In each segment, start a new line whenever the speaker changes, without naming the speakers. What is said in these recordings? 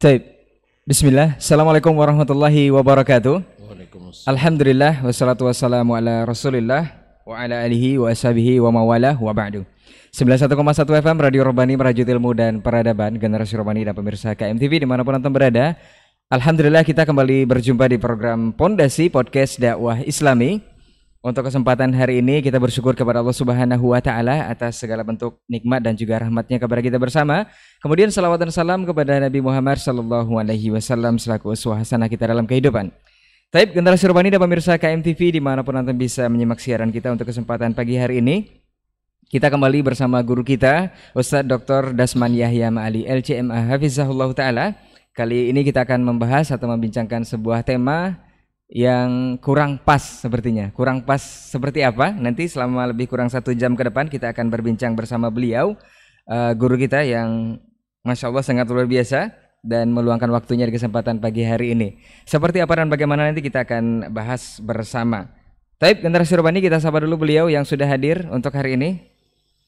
Taib. Bismillah. Assalamualaikum warahmatullahi wabarakatuh.
Waalaikumsalam.
Alhamdulillah wassalatu wassalamu ala Rasulillah wa ala alihi wa ashabihi wa mawalah wa ba'du. 91,1 FM Radio Robani merajut ilmu dan peradaban generasi Robani dan pemirsa KMTV dimanapun antum berada. Alhamdulillah kita kembali berjumpa di program Pondasi Podcast Dakwah Islami untuk kesempatan hari ini kita bersyukur kepada Allah Subhanahu wa taala atas segala bentuk nikmat dan juga rahmatnya kepada kita bersama. Kemudian salawat dan salam kepada Nabi Muhammad sallallahu alaihi wasallam selaku suasana kita dalam kehidupan. Taib generasi Rubani dan pemirsa KMTV dimanapun Anda bisa menyimak siaran kita untuk kesempatan pagi hari ini. Kita kembali bersama guru kita Ustadz Dr. Dasman Yahya Ma'ali LCMA Hafizahullah Ta'ala Kali ini kita akan membahas atau membincangkan sebuah tema yang kurang pas sepertinya. Kurang pas seperti apa? Nanti selama lebih kurang satu jam ke depan kita akan berbincang bersama beliau, uh, guru kita yang masya Allah sangat luar biasa dan meluangkan waktunya di kesempatan pagi hari ini. Seperti apa dan bagaimana nanti kita akan bahas bersama. Taib generasi Robani kita sapa dulu beliau yang sudah hadir untuk hari ini.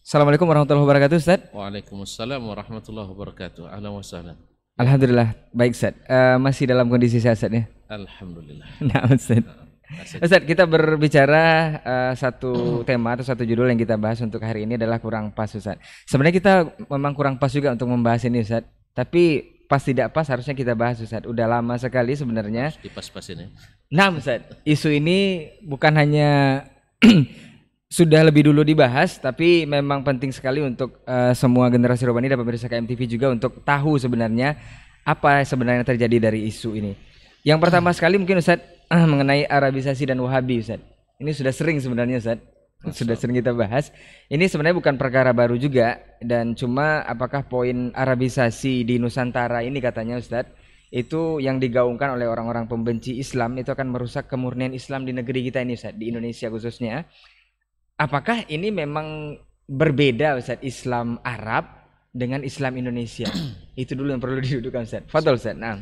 Assalamualaikum warahmatullahi wabarakatuh Ustaz.
Waalaikumsalam warahmatullahi wabarakatuh. Alhamdulillah
Alhamdulillah baik Ustaz. Uh, masih dalam kondisi sehat Ustaz ya?
Alhamdulillah.
Nah, nah Ustaz. Ustaz, kita berbicara uh, satu tema atau satu judul yang kita bahas untuk hari ini adalah kurang pas Ustaz. Sebenarnya kita memang kurang pas juga untuk membahas ini Ustaz. Tapi pas tidak pas harusnya kita bahas Ustaz. Udah lama sekali sebenarnya.
dipas pas ini.
Nah Ustaz, isu ini bukan hanya sudah lebih dulu dibahas, tapi memang penting sekali untuk uh, semua generasi Robani dan pemirsa KMTV juga untuk tahu sebenarnya apa sebenarnya terjadi dari isu ini. Yang pertama sekali mungkin Ustadz uh, mengenai Arabisasi dan Wahabi Ustadz. Ini sudah sering sebenarnya Ustadz. Sudah sering kita bahas. Ini sebenarnya bukan perkara baru juga dan cuma apakah poin Arabisasi di Nusantara ini katanya Ustadz itu yang digaungkan oleh orang-orang pembenci Islam itu akan merusak kemurnian Islam di negeri kita ini Ustaz, di Indonesia khususnya Apakah ini memang berbeda Ustaz Islam Arab dengan Islam Indonesia? Itu dulu yang perlu didudukkan Ustaz. Fadol Ustaz. Nah.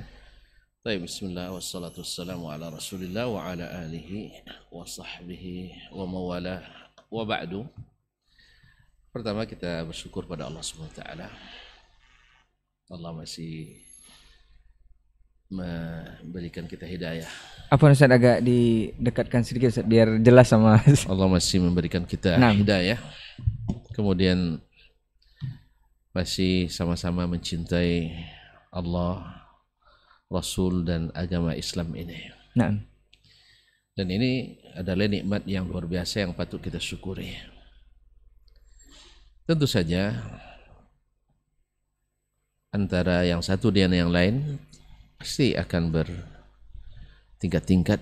Baik, bismillah wassalatu wassalamu ala Rasulillah wa ala alihi wa sahbihi wa wa ba'du. Pertama kita bersyukur pada Allah Subhanahu wa taala. Allah masih memberikan kita hidayah.
Apa Ustaz agak didekatkan sedikit Ustaz biar jelas sama Allah masih memberikan kita nah. hidayah.
Kemudian masih sama-sama mencintai Allah, Rasul dan agama Islam ini. Nah. Dan ini adalah nikmat yang luar biasa yang patut kita syukuri. Tentu saja antara yang satu dengan yang lain pasti akan bertingkat tingkat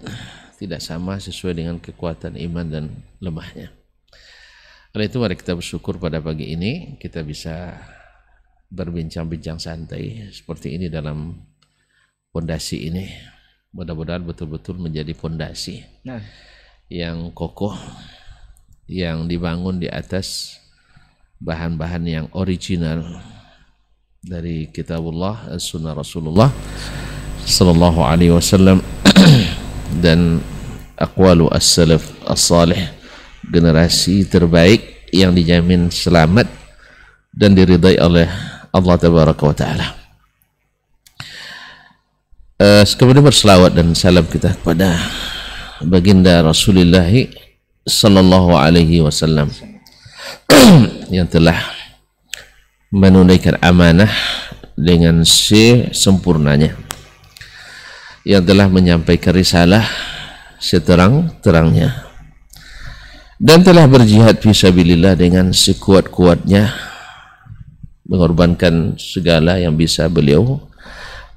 tidak sama sesuai dengan kekuatan iman dan lemahnya. Oleh itu mari kita bersyukur pada pagi ini kita bisa berbincang-bincang santai seperti ini dalam pondasi ini. Mudah-mudahan betul-betul menjadi pondasi nah. yang kokoh yang dibangun di atas bahan-bahan yang original dari kitabullah sunnah Rasulullah sallallahu alaihi wasallam dan aqwalu as-salaf as-salih generasi terbaik yang dijamin selamat dan diridai oleh Allah tabaraka wa taala. Uh, eh, kemudian berselawat dan salam kita kepada baginda Rasulullah sallallahu alaihi wasallam yang telah menunaikan amanah dengan sempurnanya yang telah menyampaikan risalah seterang-terangnya dan telah berjihad fisabilillah dengan sekuat-kuatnya mengorbankan segala yang bisa beliau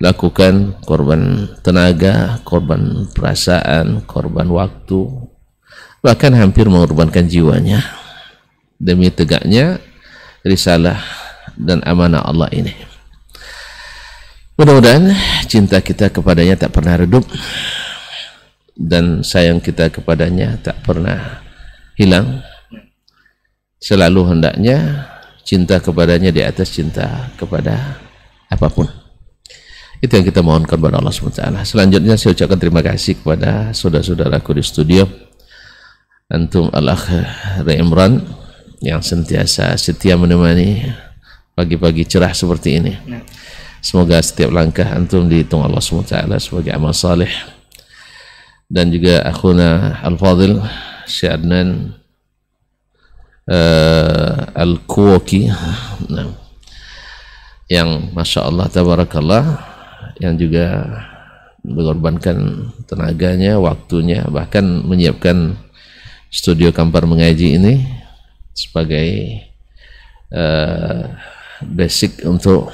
lakukan korban tenaga, korban perasaan, korban waktu bahkan hampir mengorbankan jiwanya demi tegaknya risalah dan amanah Allah ini. Mudah-mudahan cinta kita kepadanya tak pernah redup dan sayang kita kepadanya tak pernah hilang. Selalu hendaknya cinta kepadanya di atas cinta kepada apapun. Itu yang kita mohonkan kepada Allah SWT. Selanjutnya saya ucapkan terima kasih kepada saudara-saudaraku di studio. Antum Allah akh yang sentiasa setia menemani pagi-pagi cerah seperti ini. Nah. Semoga setiap langkah antum dihitung Allah SWT sebagai amal saleh. Dan juga akhuna Al-Fadil Syekh Adnan uh, eh, Al-Kuwaki nah, yang Masya Allah Tabarakallah yang juga mengorbankan tenaganya, waktunya, bahkan menyiapkan studio kampar mengaji ini sebagai uh, basic untuk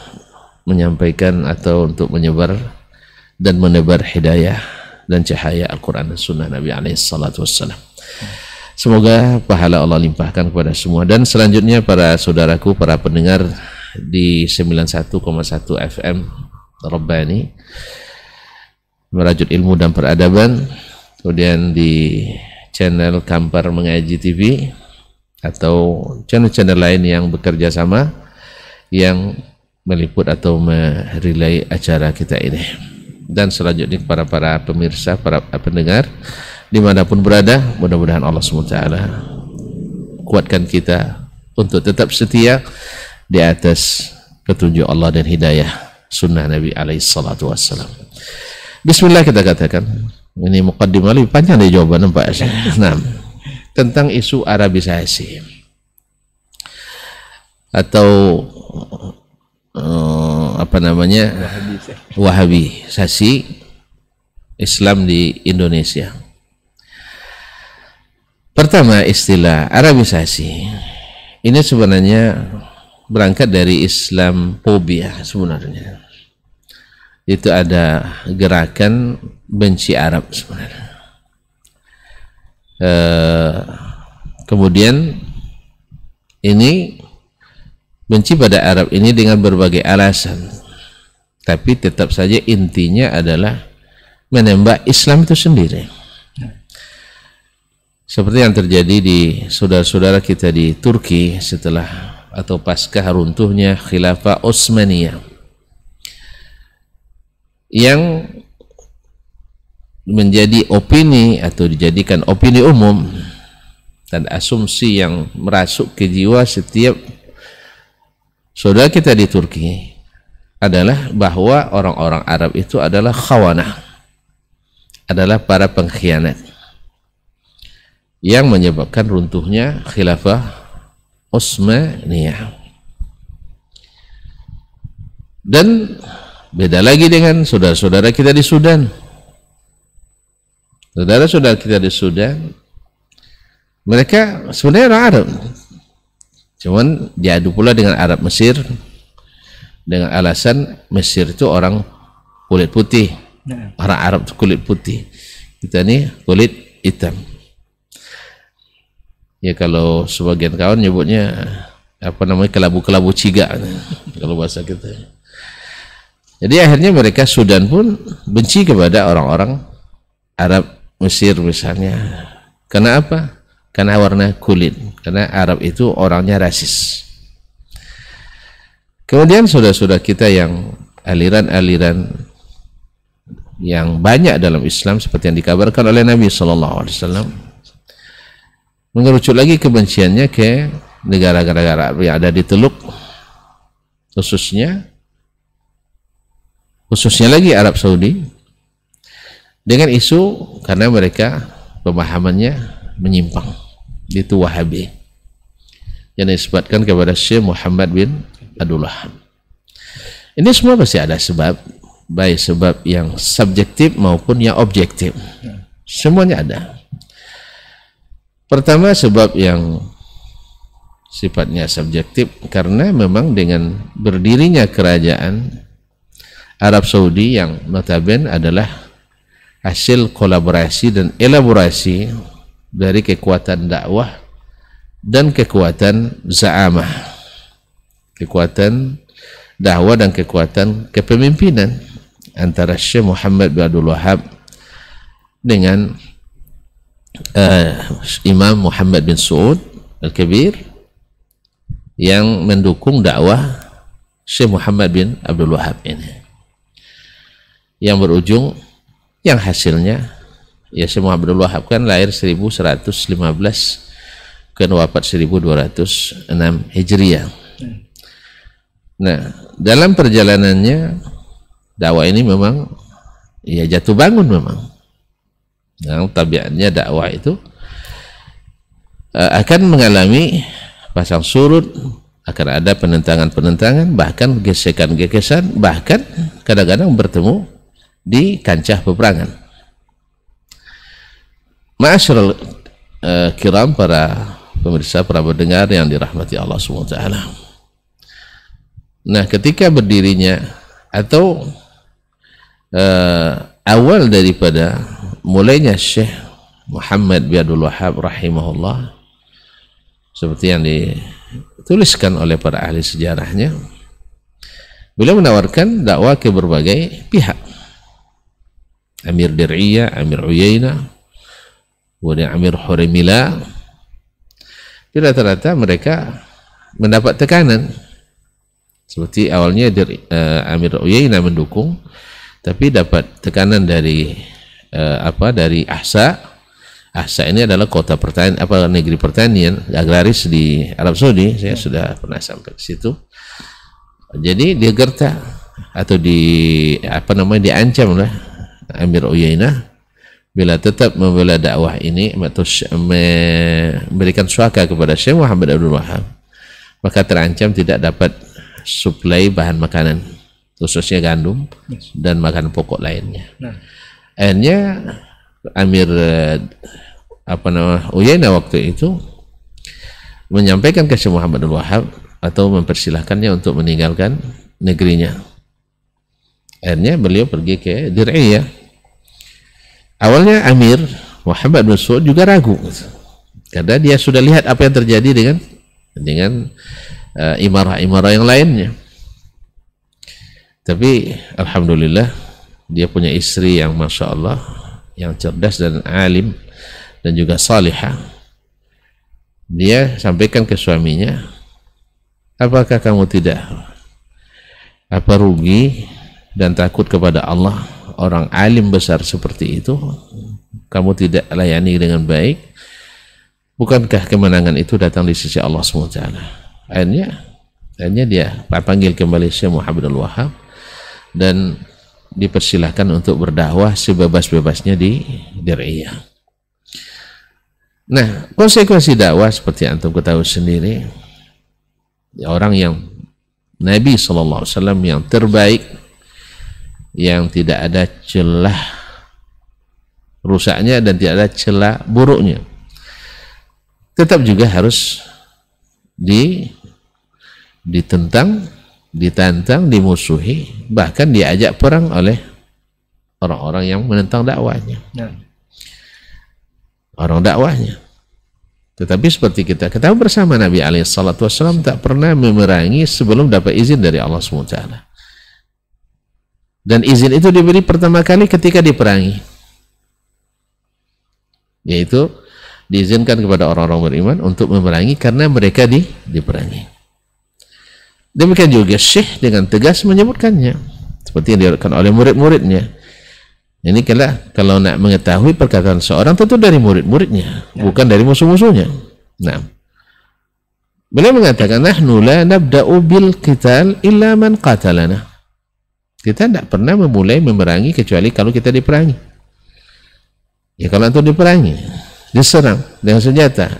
menyampaikan atau untuk menyebar dan menebar hidayah dan cahaya Al-Quran dan Sunnah Nabi alaihi Semoga pahala Allah limpahkan kepada semua dan selanjutnya para saudaraku, para pendengar di 91,1 FM Rabbani merajut ilmu dan peradaban kemudian di channel Kampar Mengaji TV atau channel-channel lain yang bekerja sama yang meliput atau merilai acara kita ini dan selanjutnya kepada para pemirsa, para pendengar dimanapun berada mudah-mudahan Allah SWT kuatkan kita untuk tetap setia di atas petunjuk Allah dan hidayah sunnah Nabi alaihi salatu wassalam Bismillah kita katakan ini mukaddimah lebih panjang dari jawaban Pak nah, tentang isu Arabisasi atau uh, apa namanya Wahabi sasi Islam di Indonesia. Pertama istilah Arabisasi. Ini sebenarnya berangkat dari Islam fobia sebenarnya. Itu ada gerakan benci Arab sebenarnya. Uh, kemudian ini benci pada Arab ini dengan berbagai alasan tapi tetap saja intinya adalah menembak Islam itu sendiri seperti yang terjadi di saudara-saudara kita di Turki setelah atau pasca runtuhnya khilafah Osmania, yang menjadi opini atau dijadikan opini umum dan asumsi yang merasuk ke jiwa setiap saudara kita di Turki adalah bahwa orang-orang Arab itu adalah khawanah adalah para pengkhianat yang menyebabkan runtuhnya khilafah Utsmaniyah dan beda lagi dengan saudara-saudara kita di Sudan saudara-saudara kita di Sudan mereka sebenarnya orang Arab Cuman diadu pula dengan Arab Mesir dengan alasan Mesir itu orang kulit putih. Nah. Orang Arab itu kulit putih. Kita ini kulit hitam. Ya kalau sebagian kawan nyebutnya apa namanya kelabu-kelabu ciga kalau bahasa kita. Jadi akhirnya mereka Sudan pun benci kepada orang-orang Arab Mesir misalnya. Karena apa? karena warna kulit karena Arab itu orangnya rasis kemudian saudara-saudara kita yang aliran-aliran yang banyak dalam Islam seperti yang dikabarkan oleh Nabi SAW mengerucut lagi kebenciannya ke negara-negara Arab yang ada di Teluk khususnya khususnya lagi Arab Saudi dengan isu karena mereka pemahamannya menyimpang itu Wahabi yang disebutkan kepada Syekh Muhammad bin Abdullah ini semua pasti ada sebab baik sebab yang subjektif maupun yang objektif semuanya ada pertama sebab yang sifatnya subjektif karena memang dengan berdirinya kerajaan Arab Saudi yang notabene adalah hasil kolaborasi dan elaborasi dari kekuatan dakwah dan kekuatan zaamah kekuatan dakwah dan kekuatan kepemimpinan antara Syekh Muhammad bin Abdul Wahab dengan uh, Imam Muhammad bin Saud Al-Kabir yang mendukung dakwah Syekh Muhammad bin Abdul Wahab ini yang berujung yang hasilnya Ya Abdul Wahab kan lahir 1115 kan wafat 1206 Hijriah. Nah, dalam perjalanannya dakwah ini memang ya jatuh bangun memang. Nah, tabiatnya dakwah itu eh, akan mengalami pasang surut, akan ada penentangan-penentangan, bahkan gesekan-gesekan, bahkan kadang-kadang bertemu di kancah peperangan. Ma'asyiral uh, kiram para pemirsa, para pendengar yang dirahmati Allah SWT. Nah, ketika berdirinya atau uh, awal daripada mulainya Syekh Muhammad bin Abdul Wahab rahimahullah seperti yang dituliskan oleh para ahli sejarahnya beliau menawarkan dakwah ke berbagai pihak Amir Dir'iyah, Amir Uyainah, yang Amir Horemila itu rata-rata mereka mendapat tekanan seperti awalnya dari uh, eh, Amir Uyainah mendukung tapi dapat tekanan dari uh, apa dari Ahsa Ahsa ini adalah kota pertanian apa negeri pertanian agraris di Arab Saudi saya sudah pernah sampai ke situ jadi dia gerta atau di apa namanya diancam lah Amir Uyainah bila tetap membela dakwah ini atau memberikan suaka kepada Syekh Muhammad Abdul Wahab maka terancam tidak dapat suplai bahan makanan khususnya gandum dan makanan pokok lainnya nah. akhirnya Amir eh, apa nama Uyaina waktu itu menyampaikan ke Syekh Muhammad Abdul Wahab atau mempersilahkannya untuk meninggalkan negerinya akhirnya beliau pergi ke Dir'iyah awalnya Amir Muhammad bin Suud juga ragu karena dia sudah lihat apa yang terjadi dengan dengan uh, imarah-imarah yang lainnya tapi alhamdulillah dia punya istri yang masya Allah yang cerdas dan alim dan juga salihah dia sampaikan ke suaminya apakah kamu tidak apa rugi dan takut kepada Allah orang alim besar seperti itu kamu tidak layani dengan baik bukankah kemenangan itu datang di sisi Allah SWT akhirnya akhirnya dia panggil kembali Syekh Muhammad Al-Wahab dan dipersilahkan untuk berdakwah sebebas-bebasnya di Diriyah nah konsekuensi dakwah seperti antum ketahui sendiri ya orang yang Nabi SAW yang terbaik yang tidak ada celah rusaknya dan tidak ada celah buruknya tetap juga harus di ditentang ditantang dimusuhi bahkan diajak perang oleh orang-orang yang menentang dakwahnya nah. orang dakwahnya tetapi seperti kita ketahui bersama Nabi alaihi salatu wasallam tak pernah memerangi sebelum dapat izin dari Allah SWT dan izin itu diberi pertama kali ketika diperangi. Yaitu diizinkan kepada orang-orang beriman untuk memerangi karena mereka di, diperangi. Demikian juga Syekh dengan tegas menyebutkannya seperti yang dilakukan oleh murid-muridnya. Ini kala kalau nak mengetahui perkataan seorang tentu dari murid-muridnya, ya. bukan dari musuh-musuhnya. Nah, beliau mengatakan nahnu la nabda'u bil qital illa man qatalana. Kita tidak pernah memulai memerangi kecuali kalau kita diperangi. Ya kalau itu diperangi, diserang dengan senjata.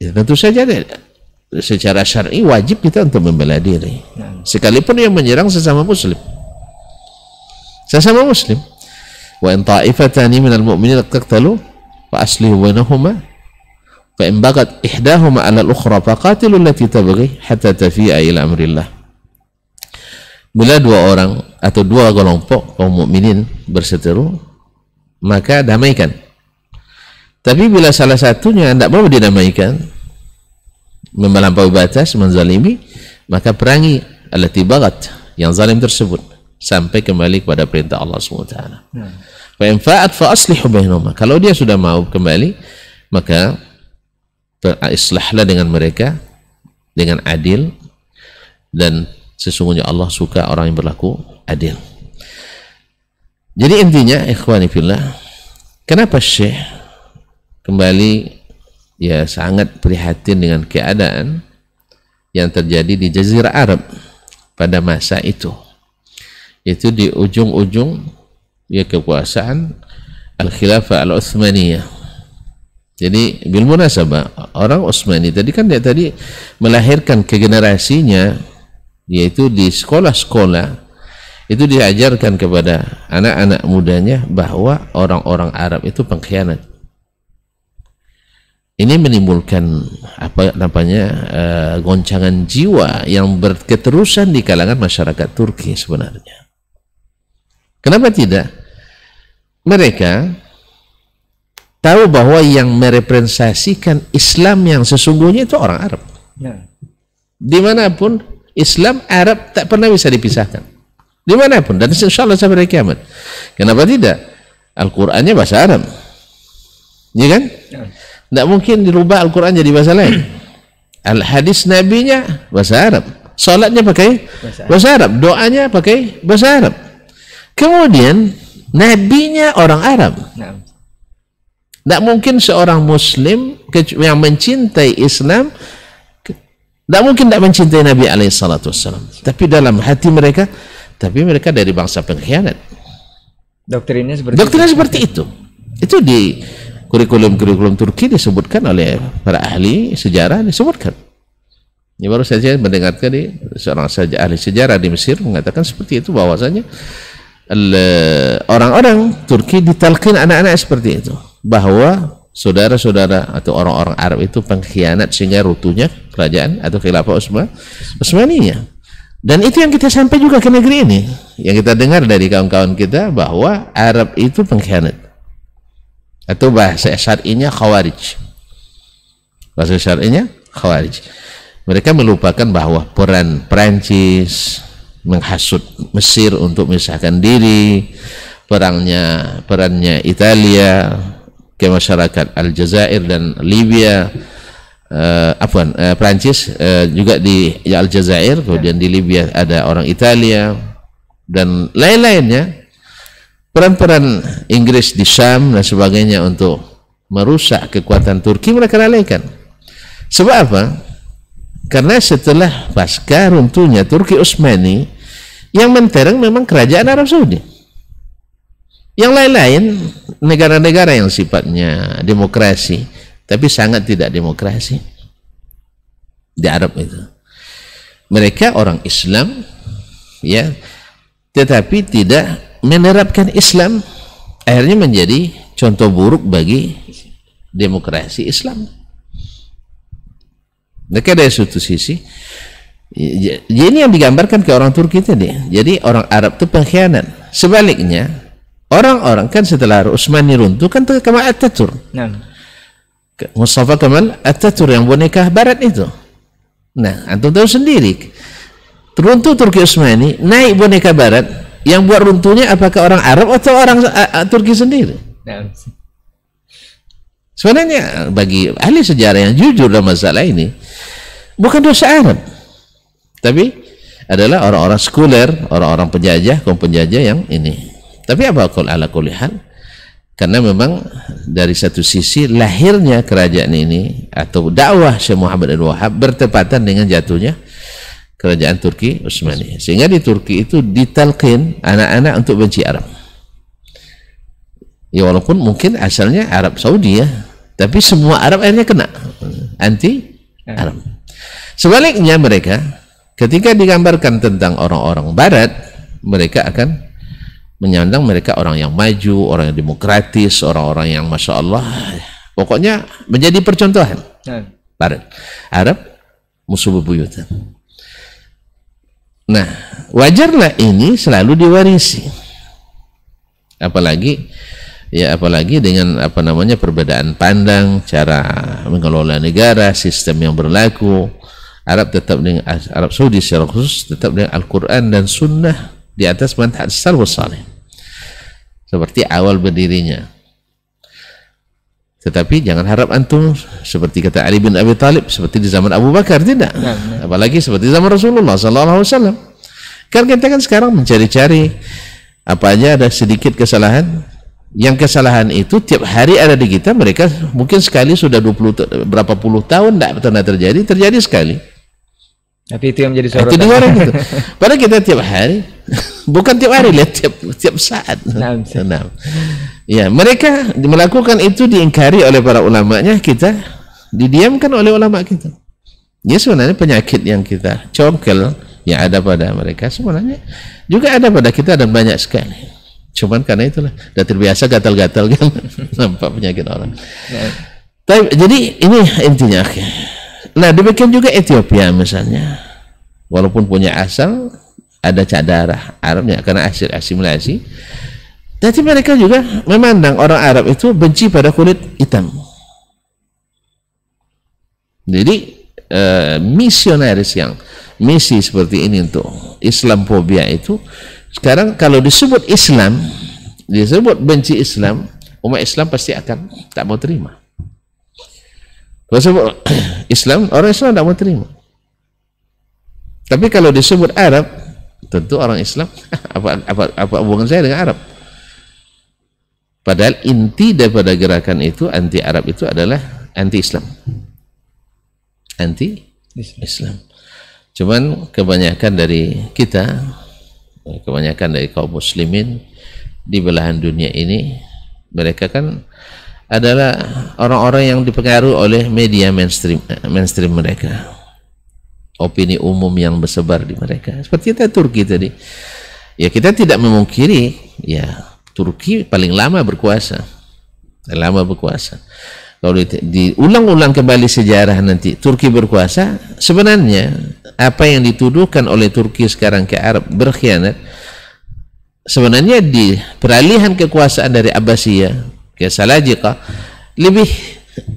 Ya, tentu saja secara syar'i wajib kita untuk membela diri. Sekalipun yang menyerang sesama muslim. Sesama muslim. Wa in ta'ifatani minal mu'minin taqtalu fa aslihu bainahuma bagat ihdahuma ala al الأخرى فقاتلوا التي تبغي حتى تفيء إلى أمر الله Bila dua orang atau dua kelompok kaum mukminin berseteru, maka damaikan. Tapi bila salah satunya tidak mau didamaikan, melampaui batas, menzalimi, maka perangi alat ibarat yang zalim tersebut sampai kembali kepada perintah Allah SWT. Wa hmm. faasli fa Kalau dia sudah mau kembali, maka islahlah dengan mereka dengan adil dan sesungguhnya Allah suka orang yang berlaku adil jadi intinya ikhwani fillah kenapa Syekh kembali ya sangat prihatin dengan keadaan yang terjadi di Jazirah Arab pada masa itu itu di ujung-ujung ya kekuasaan Al-Khilafah Al-Uthmaniyah jadi bil munasabah orang Utsmani tadi kan dia tadi melahirkan ke generasinya yaitu di sekolah-sekolah itu diajarkan kepada anak-anak mudanya bahwa orang-orang Arab itu pengkhianat. Ini menimbulkan apa namanya e, goncangan jiwa yang berketerusan di kalangan masyarakat Turki sebenarnya. Kenapa tidak? Mereka tahu bahwa yang merepresentasikan Islam yang sesungguhnya itu orang Arab. Ya. Dimanapun Islam, Arab tak pernah bisa dipisahkan. Dimanapun. Dan insya Allah sampai kiamat. Kenapa tidak? Al-Qur'annya bahasa Arab. Ya kan? Tidak mungkin dirubah Al-Quran jadi bahasa lain. Al-hadis nabinya bahasa Arab. Salatnya pakai bahasa Arab. bahasa Arab. Doanya pakai bahasa Arab. Kemudian nabinya orang Arab. Tidak mungkin seorang muslim yang mencintai Islam tidak mungkin tidak mencintai Nabi Alaihissalam. Tapi dalam hati mereka, tapi mereka dari bangsa pengkhianat.
Doktrinnya seperti itu.
Doktrinnya seperti itu. Itu di kurikulum-kurikulum Turki disebutkan oleh para ahli sejarah disebutkan. Ini baru saja mendengarkan di seorang saja ahli sejarah di Mesir mengatakan seperti itu bahwasanya eh, orang-orang Turki ditalkin anak-anak seperti itu bahwa saudara-saudara atau orang-orang Arab itu pengkhianat sehingga rutunya kerajaan atau khilafah Utsman Utsmaniyah. Dan itu yang kita sampai juga ke negeri ini. Yang kita dengar dari kawan-kawan kita bahwa Arab itu pengkhianat. Atau bahasa syar'inya khawarij. Bahasa syar'inya khawarij. Mereka melupakan bahwa peran Perancis menghasut Mesir untuk memisahkan diri, perangnya perannya Italia, ke masyarakat Aljazair dan Libya uh, eh, apa uh, eh, Prancis uh, eh, juga di ya, Aljazair kemudian di Libya ada orang Italia dan lain-lainnya peran-peran Inggris di Syam dan sebagainya untuk merusak kekuatan Turki mereka lalaikan sebab apa karena setelah pasca runtuhnya Turki Utsmani yang mentereng memang kerajaan Arab Saudi yang lain-lain negara-negara yang sifatnya demokrasi tapi sangat tidak demokrasi di Arab itu. Mereka orang Islam ya tetapi tidak menerapkan Islam akhirnya menjadi contoh buruk bagi demokrasi Islam. Mereka dari suatu sisi jadi ya, ya, ini yang digambarkan ke orang Turki tadi. Jadi orang Arab itu pengkhianat. Sebaliknya Orang-orang kan setelah Utsmani runtuh kan Kemal atatur, Nah. Mustafa Kemal atatur yang boneka barat itu. Nah, antum tahu sendiri. Runtuh Turki Utsmani, naik boneka barat, yang buat runtuhnya apakah orang Arab atau orang uh, Turki sendiri? Sebenarnya bagi ahli sejarah yang jujur dalam masalah ini bukan dosa Arab. Tapi adalah orang-orang sekuler, orang-orang penjajah, kaum penjajah yang ini. Tapi apa kul ala kulihan? Karena memang dari satu sisi lahirnya kerajaan ini atau dakwah Syekh Muhammad Al Wahab bertepatan dengan jatuhnya kerajaan Turki Utsmani. Sehingga di Turki itu ditalkin anak-anak untuk benci Arab. Ya walaupun mungkin asalnya Arab Saudi ya, tapi semua Arab akhirnya kena anti Arab. Sebaliknya mereka ketika digambarkan tentang orang-orang barat, mereka akan menyandang mereka orang yang maju, orang yang demokratis, orang-orang yang masya Allah, pokoknya menjadi percontohan. Nah. Barat, Arab, musuh bebuyutan. Nah, wajarlah ini selalu diwarisi. Apalagi ya apalagi dengan apa namanya perbedaan pandang, cara mengelola negara, sistem yang berlaku. Arab tetap dengan Arab Saudi secara khusus tetap dengan Al-Qur'an dan Sunnah di atas mantah asal salih seperti awal berdirinya. Tetapi jangan harap antum seperti kata Ali bin Abi Talib seperti di zaman Abu Bakar tidak, nah, nah. apalagi seperti zaman Rasulullah Sallallahu Alaihi Wasallam. Kan kita kan sekarang mencari-cari apa aja ada sedikit kesalahan. Yang kesalahan itu tiap hari ada di kita mereka mungkin sekali sudah 20 berapa puluh tahun tidak pernah terjadi terjadi sekali. Tapi itu yang menjadi nah, sorotan. Itu orang itu. Padahal kita tiap hari, bukan tiap hari lihat tiap tiap saat. Nah, nah, Ya, mereka melakukan itu diingkari oleh para ulamanya, kita didiamkan oleh ulama kita. Ya sebenarnya penyakit yang kita congkel yang ada pada mereka sebenarnya juga ada pada kita dan banyak sekali. Cuman karena itulah dah terbiasa gatal-gatal kan nampak penyakit orang. Nah. Tapi jadi ini intinya. Nah demikian juga Ethiopia misalnya, walaupun punya asal ada cadarah Arabnya karena hasil asimilasi. Tapi mereka juga memandang orang Arab itu benci pada kulit hitam. Jadi eh, misionaris yang misi seperti ini untuk Islam fobia itu sekarang kalau disebut Islam disebut benci Islam umat Islam pasti akan tak mau terima kalau sebut Islam, orang Islam tidak mau terima. Tapi kalau disebut Arab, tentu orang Islam apa apa apa hubungan saya dengan Arab? Padahal inti daripada gerakan itu anti Arab itu adalah anti Islam. Anti Islam. Cuman kebanyakan dari kita, kebanyakan dari kaum muslimin di belahan dunia ini mereka kan adalah orang-orang yang dipengaruhi oleh media mainstream eh, mainstream mereka opini umum yang bersebar di mereka seperti kita Turki tadi ya kita tidak memungkiri ya Turki paling lama berkuasa paling lama berkuasa kalau diulang-ulang kembali sejarah nanti Turki berkuasa sebenarnya apa yang dituduhkan oleh Turki sekarang ke Arab berkhianat sebenarnya di peralihan kekuasaan dari Abbasiyah kok lebih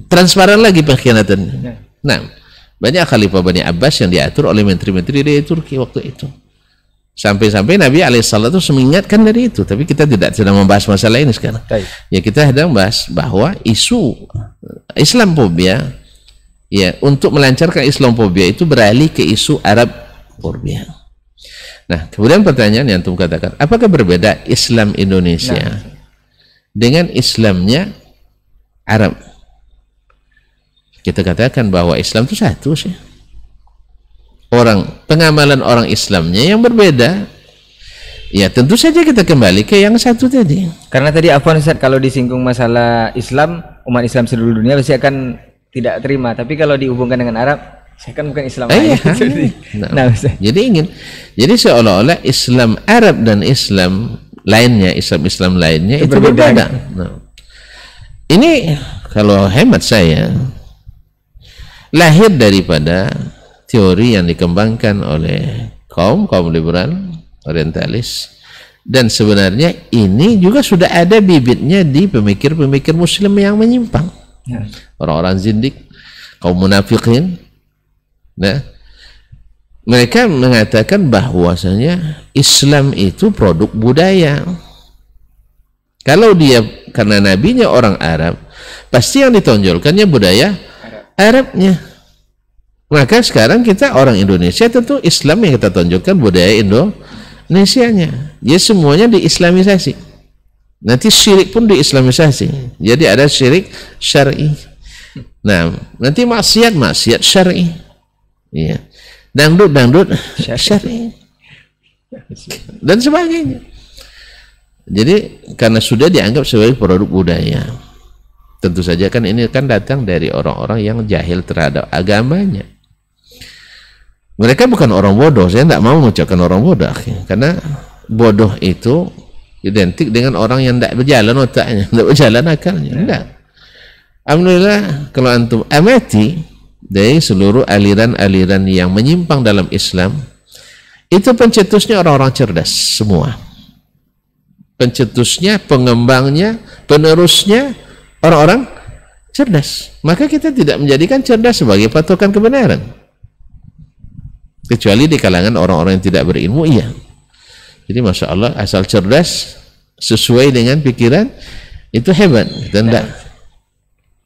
transparan lagi pengkhianatannya. Nah, banyak khalifah Bani Abbas yang diatur oleh menteri-menteri dari Turki waktu itu. Sampai-sampai Nabi Alaihissalam itu semingatkan dari itu, tapi kita tidak sedang membahas masalah ini sekarang. Ya kita sedang bahas bahwa isu Islam eh, Islamfobia, ya untuk melancarkan Islam Islamfobia itu beralih ke isu Arab fobia. Nah, kemudian pertanyaan yang antum katakan, apakah berbeda Islam Indonesia nah dengan Islamnya Arab. Kita katakan bahwa Islam itu satu sih. Orang pengamalan orang Islamnya yang berbeda. Ya tentu saja kita kembali ke yang satu tadi. Karena tadi Afwan Ustaz kalau disinggung
masalah Islam, umat Islam seluruh dunia pasti akan tidak terima. Tapi kalau dihubungkan dengan Arab, saya kan bukan Islam eh, Arab. Iya.
nah, nah, jadi ingin jadi seolah-olah Islam Arab dan Islam lainnya, Islam-Islam lainnya itu berbeda. berbeda. Nah, ini kalau hemat saya lahir daripada teori yang dikembangkan oleh kaum kaum liberal, orientalis dan sebenarnya ini juga sudah ada bibitnya di pemikir-pemikir muslim yang menyimpang. Ya. Orang-orang zindik, kaum munafikin. Nah, mereka mengatakan bahwasanya Islam itu produk budaya. Kalau dia karena nabinya orang Arab, pasti yang ditonjolkannya budaya Arabnya. Maka sekarang kita orang Indonesia tentu Islam yang kita tonjolkan budaya Indonesia-nya. Jadi semuanya diislamisasi. Nanti syirik pun diislamisasi. Jadi ada syirik syar'i. Nah, nanti maksiat maksiat syar'i. Iya dangdut dangdut syari dan sebagainya jadi karena sudah dianggap sebagai produk budaya tentu saja kan ini kan datang dari orang-orang yang jahil terhadap agamanya mereka bukan orang bodoh saya tidak mau mengucapkan orang bodoh karena bodoh itu identik dengan orang yang tidak berjalan otaknya tidak berjalan akalnya tidak Alhamdulillah kalau antum amati dari seluruh aliran-aliran yang menyimpang dalam Islam itu pencetusnya orang-orang cerdas semua pencetusnya, pengembangnya, penerusnya orang-orang cerdas. Maka kita tidak menjadikan cerdas sebagai patokan kebenaran. Kecuali di kalangan orang-orang yang tidak berilmu, iya. Jadi Masya Allah asal cerdas sesuai dengan pikiran itu hebat. Kita enggak.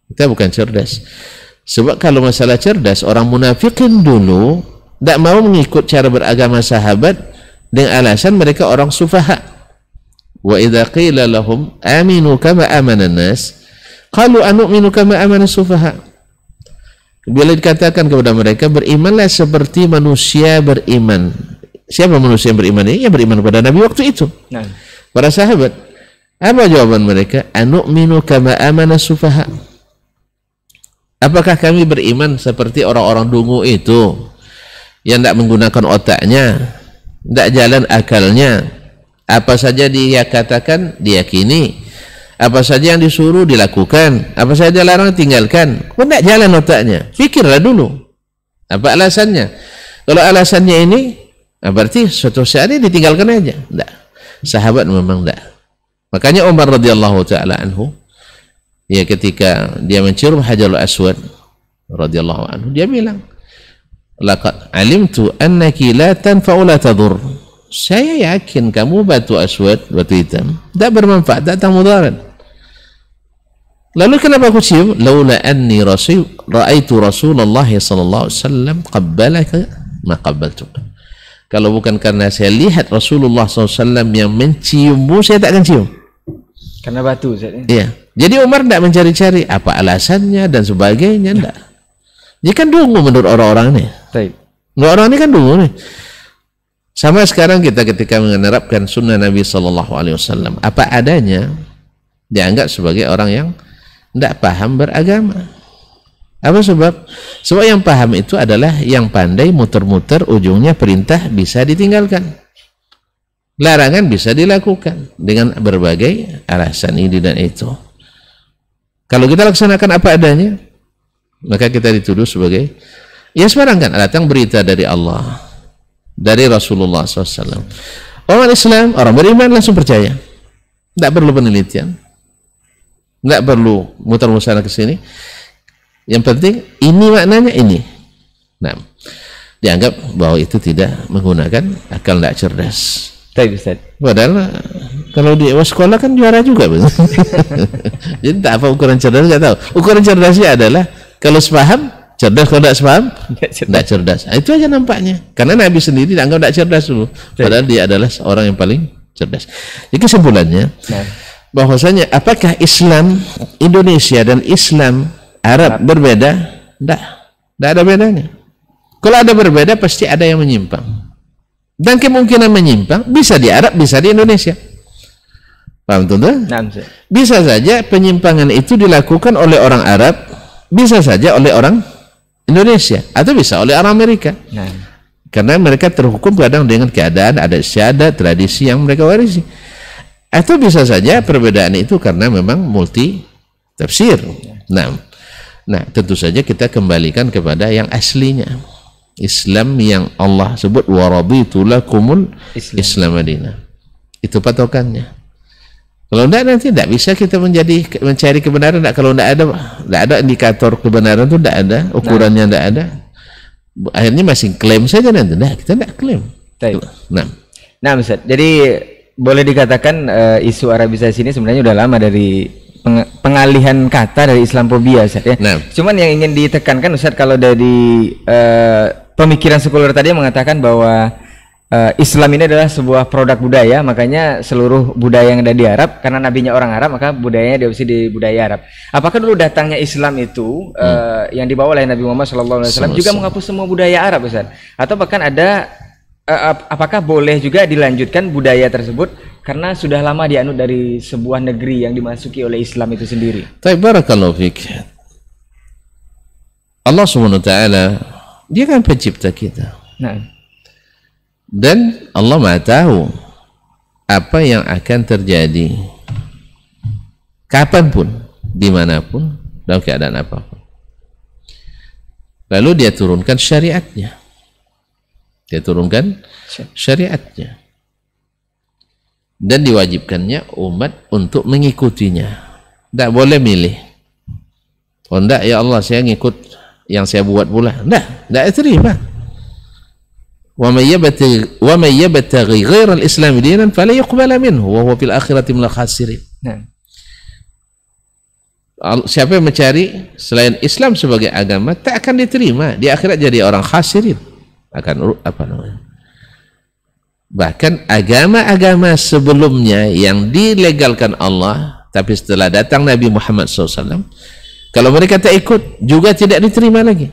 Kita bukan cerdas. Sebab kalau masalah cerdas, orang munafikin dulu tidak mau mengikut cara beragama sahabat dengan alasan mereka orang sufaha. Wa idha qila lahum aminu kama amanan nas qalu anu'minu kama amanan sufaha. Bila dikatakan kepada mereka berimanlah seperti manusia beriman. Siapa manusia yang beriman ini? Ya beriman kepada Nabi waktu itu. Nah. Para sahabat. Apa jawaban mereka? Anu'minu kama amanan sufaha. Apakah kami beriman seperti orang-orang dungu itu yang tidak menggunakan otaknya, tidak jalan akalnya? Apa saja dia katakan, diyakini. Apa saja yang disuruh dilakukan, apa saja larang tinggalkan. Kok tidak jalan otaknya? Pikirlah dulu. Apa alasannya? Kalau alasannya ini, ah, berarti suatu saat ini ditinggalkan aja. Tidak. Sahabat memang tidak. Makanya Umar radhiyallahu taala anhu ya ketika dia mencium Hajarul Aswad radhiyallahu anhu dia bilang laqad alimtu annaki la tanfa'u la tadur saya yakin kamu batu aswad batu hitam tidak bermanfaat tidak tak mudarat lalu kenapa aku cium laula anni rasul raaitu rasulullah sallallahu alaihi wasallam qabbalaka ma qabbaltuka kalau bukan karena saya lihat Rasulullah SAW yang menciummu, saya tak akan cium.
Karena batu, saya.
Iya. Jadi Umar tidak mencari-cari apa alasannya dan sebagainya tidak. Jika kan dungu menurut orang-orang ini. Menurut orang ini kan dungu nih. Sama sekarang kita ketika menerapkan sunnah Nabi Shallallahu Alaihi Wasallam apa adanya dianggap sebagai orang yang tidak paham beragama. Apa sebab? Sebab yang paham itu adalah yang pandai muter-muter ujungnya perintah bisa ditinggalkan larangan bisa dilakukan dengan berbagai alasan ini dan itu. Kalau kita laksanakan apa adanya, maka kita dituduh sebagai ya sembarang kan datang berita dari Allah, dari Rasulullah SAW. Orang Islam, orang beriman langsung percaya. Tidak perlu penelitian. Tidak perlu muter-muter ke sini. Yang penting ini maknanya ini. Nah, dianggap bahwa itu tidak menggunakan akal tidak cerdas. Baik Ustaz. Padahal kalau di sekolah kan juara juga, betul. Jadi tak apa ukuran cerdas nggak tahu. Ukuran cerdasnya adalah kalau sepaham cerdas kalau tidak sepaham tidak cerdas. cerdas. Nah, itu aja nampaknya. Karena Nabi sendiri dianggap tidak cerdas dulu, padahal dia adalah seorang yang paling cerdas. Jadi kesimpulannya nah. bahwasanya apakah Islam Indonesia dan Islam Arab berbeda? Tidak, tidak ada bedanya. Kalau ada berbeda pasti ada yang menyimpang. Dan kemungkinan menyimpang bisa di Arab, bisa di Indonesia. Paham tentu? Nah, bisa saja penyimpangan itu dilakukan oleh orang Arab, bisa saja oleh orang Indonesia, atau bisa oleh orang Amerika. Nah. Karena mereka terhukum kadang dengan keadaan, ada syadat, tradisi yang mereka warisi. Atau bisa saja perbedaan itu karena memang multi tafsir. Nah, nah tentu saja kita kembalikan kepada yang aslinya. Islam yang Allah sebut Warabi lakumul Islam. Islam Madinah. Itu patokannya. Kalau tidak nanti tidak bisa kita menjadi mencari kebenaran. Enggak. Kalau tidak ada, tidak ada indikator kebenaran itu tidak ada, ukurannya tidak ada. Akhirnya masih klaim saja nanti. Nah, kita tidak klaim. Nah, nah Ustaz,
jadi boleh dikatakan uh, isu Arabisasi ini sebenarnya sudah lama dari peng pengalihan kata dari Islam Ustaz ya. Nah. Cuman yang ingin ditekankan Ustaz kalau dari uh, pemikiran sekuler tadi mengatakan bahwa uh, Islam ini adalah sebuah produk budaya, makanya seluruh budaya yang ada di Arab karena nabinya orang Arab, maka budayanya diopsi di budaya Arab. Apakah dulu datangnya Islam itu hmm. Eh, yang dibawa oleh Nabi Muhammad SAW juga menghapus semua budaya Arab, besar? Atau bahkan ada uh, apakah boleh juga dilanjutkan budaya tersebut karena sudah lama dianut dari sebuah negeri yang dimasuki oleh Islam itu
sendiri? Tapi barakallahu Allah Subhanahu dia kan pencipta kita. Nah dan Allah Maha tahu apa yang akan terjadi kapanpun dimanapun dalam keadaan apapun lalu dia turunkan syariatnya dia turunkan syariatnya dan diwajibkannya umat untuk mengikutinya tidak boleh milih oh tidak ya Allah saya ngikut yang saya buat pula enggak, tidak terima ومن يبتغي غير دينا فلا يقبل منه وهو في Siapa yang mencari selain Islam sebagai agama tak akan diterima di akhirat jadi orang khasirin akan apa namanya bahkan agama-agama sebelumnya yang dilegalkan Allah tapi setelah datang Nabi Muhammad SAW kalau mereka tak ikut juga tidak diterima lagi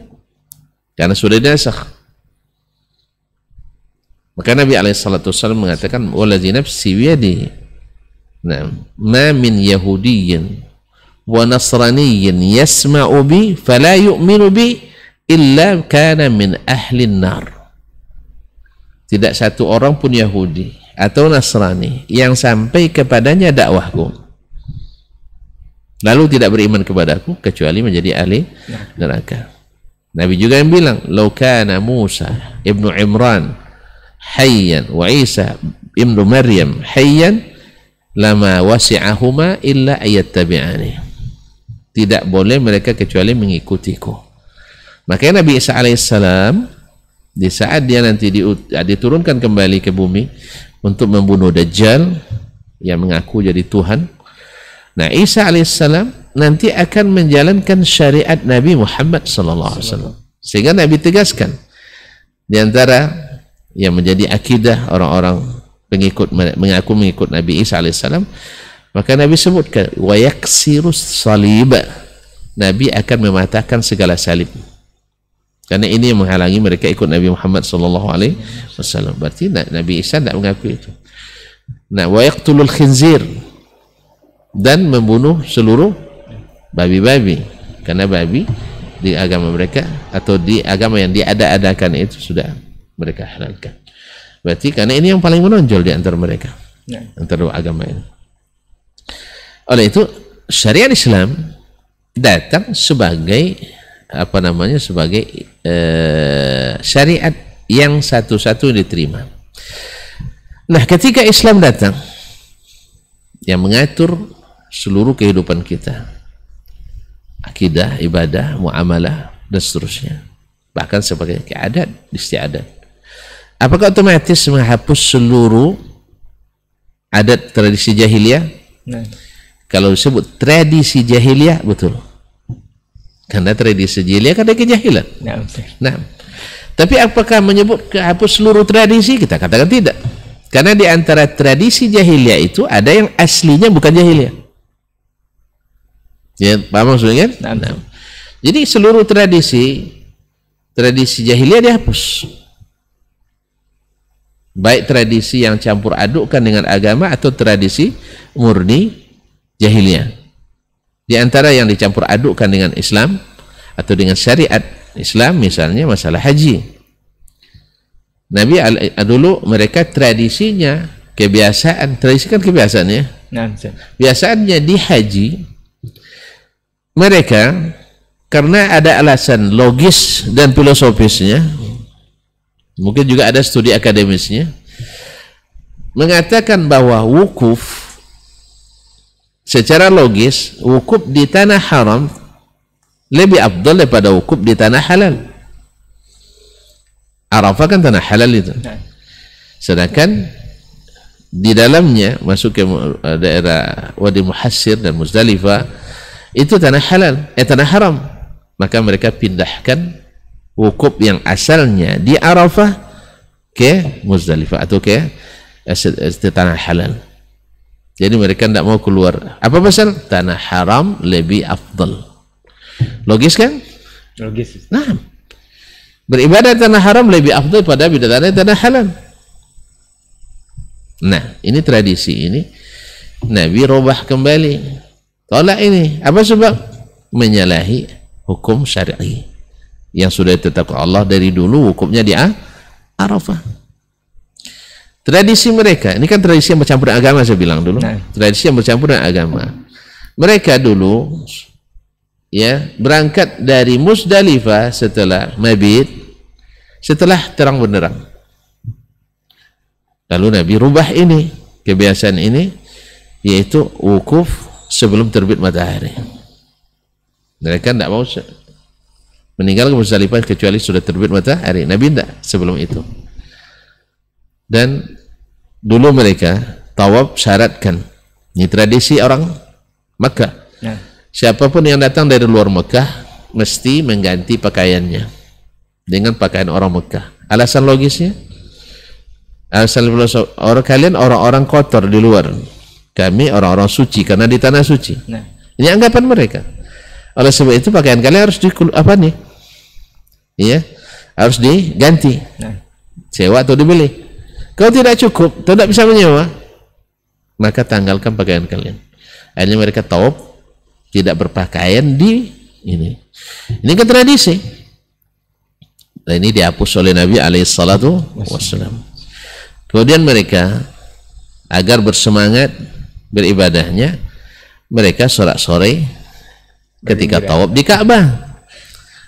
karena sudah dasar maka Nabi Alaihissalam mengatakan waladhi nafsi wiyadi, Nah, ma min yahudiyyin wa nasraniyyin yasma'u bi fala yu'minu bi illa kana min ahli nar. Tidak satu orang pun Yahudi atau Nasrani yang sampai kepadanya dakwahku. Lalu tidak beriman kepadaku kecuali menjadi ahli neraka. Nabi juga yang bilang, "Lau kana Musa ibnu Imran hayyan wa Isa ibnu Maryam hayyan lama wasi'ahuma illa ayattabi'ani tidak boleh mereka kecuali mengikutiku makanya Nabi Isa alaihissalam di saat dia nanti diturunkan kembali ke bumi untuk membunuh Dajjal yang mengaku jadi Tuhan nah Isa alaihissalam nanti akan menjalankan syariat Nabi Muhammad sallallahu alaihi wasallam sehingga Nabi tegaskan di antara yang menjadi akidah orang-orang pengikut mengaku mengikut Nabi Isa alaihissalam maka Nabi sebutkan wa yaksirus saliba Nabi akan mematahkan segala salib karena ini yang menghalangi mereka ikut Nabi Muhammad sallallahu alaihi wasallam berarti Nabi Isa tidak mengakui itu nah wa khinzir dan membunuh seluruh babi-babi karena babi di agama mereka atau di agama yang diada-adakan itu sudah mereka halalkan. Berarti karena ini yang paling menonjol di antara mereka. Ya. Antara agama ini. Oleh itu syariat Islam datang sebagai apa namanya sebagai eh, syariat yang satu-satu diterima. Nah, ketika Islam datang yang mengatur seluruh kehidupan kita, akidah, ibadah, muamalah dan seterusnya, bahkan sebagai keadaan, istiadat apakah otomatis menghapus seluruh adat tradisi jahiliyah? Nah. Kalau disebut tradisi jahiliyah betul. Karena tradisi jahiliyah kan ada kejahilan. Nah, nah, tapi apakah menyebut hapus seluruh tradisi? Kita katakan tidak. Karena di antara tradisi jahiliyah itu ada yang aslinya bukan jahiliyah. Ya, paham maksudnya? Nah, nah. Jadi seluruh tradisi tradisi jahiliyah dihapus baik tradisi yang campur adukkan dengan agama atau tradisi murni jahiliyah. Di antara yang dicampur adukkan dengan Islam atau dengan syariat Islam misalnya masalah haji. Nabi eh, dulu mereka tradisinya, kebiasaan, tradisi kan kebiasaan ya. Nah, Biasanya di haji mereka karena ada alasan logis dan filosofisnya mungkin juga ada studi akademisnya mengatakan bahwa wukuf secara logis wukuf di tanah haram lebih abdul daripada wukuf di tanah halal Arafah kan tanah halal itu ya. sedangkan di dalamnya masuk ke eh, daerah Wadi Muhassir dan Muzdalifah itu tanah halal eh tanah haram maka mereka pindahkan wukuf yang asalnya di Arafah ke Muzdalifah atau ke tanah halal. Jadi mereka tidak mau keluar. Apa pasal? Tanah haram lebih afdal. Logis kan? Logis. Nah, beribadah tanah haram lebih afdal pada bidatanah tanah halal. Nah, ini tradisi ini. Nabi robah kembali. Tolak ini. Apa sebab? Menyalahi hukum syar'i. I yang sudah ditetapkan Allah dari dulu hukumnya di Arafah tradisi mereka ini kan tradisi yang bercampur agama saya bilang dulu nah. tradisi yang bercampur dengan agama mereka dulu ya berangkat dari Musdalifah setelah mabit setelah terang benderang lalu Nabi rubah ini kebiasaan ini yaitu wukuf sebelum terbit matahari mereka tidak mau meninggal ke Musdalifah kecuali sudah terbit matahari. Nabi tidak sebelum itu. Dan dulu mereka tawab syaratkan. Ini tradisi orang Mekah. Ya. Siapapun yang datang dari luar Mekah mesti mengganti pakaiannya dengan pakaian orang Mekah. Alasan logisnya, alasan orang kalian orang-orang kotor di luar, kami orang-orang suci karena di tanah suci. Nah. Ini anggapan mereka. Oleh sebab itu pakaian kalian harus di apa nih? Iya, harus diganti. Nah. Sewa atau dibeli. Kalau tidak cukup, tidak bisa menyewa, maka tanggalkan pakaian kalian. Akhirnya mereka taub, tidak berpakaian di ini. Ini kan tradisi. Dan ini dihapus oleh Nabi alaihissalatu wassalam. Kemudian mereka agar bersemangat beribadahnya, mereka sorak sore ketika tawaf di Ka'bah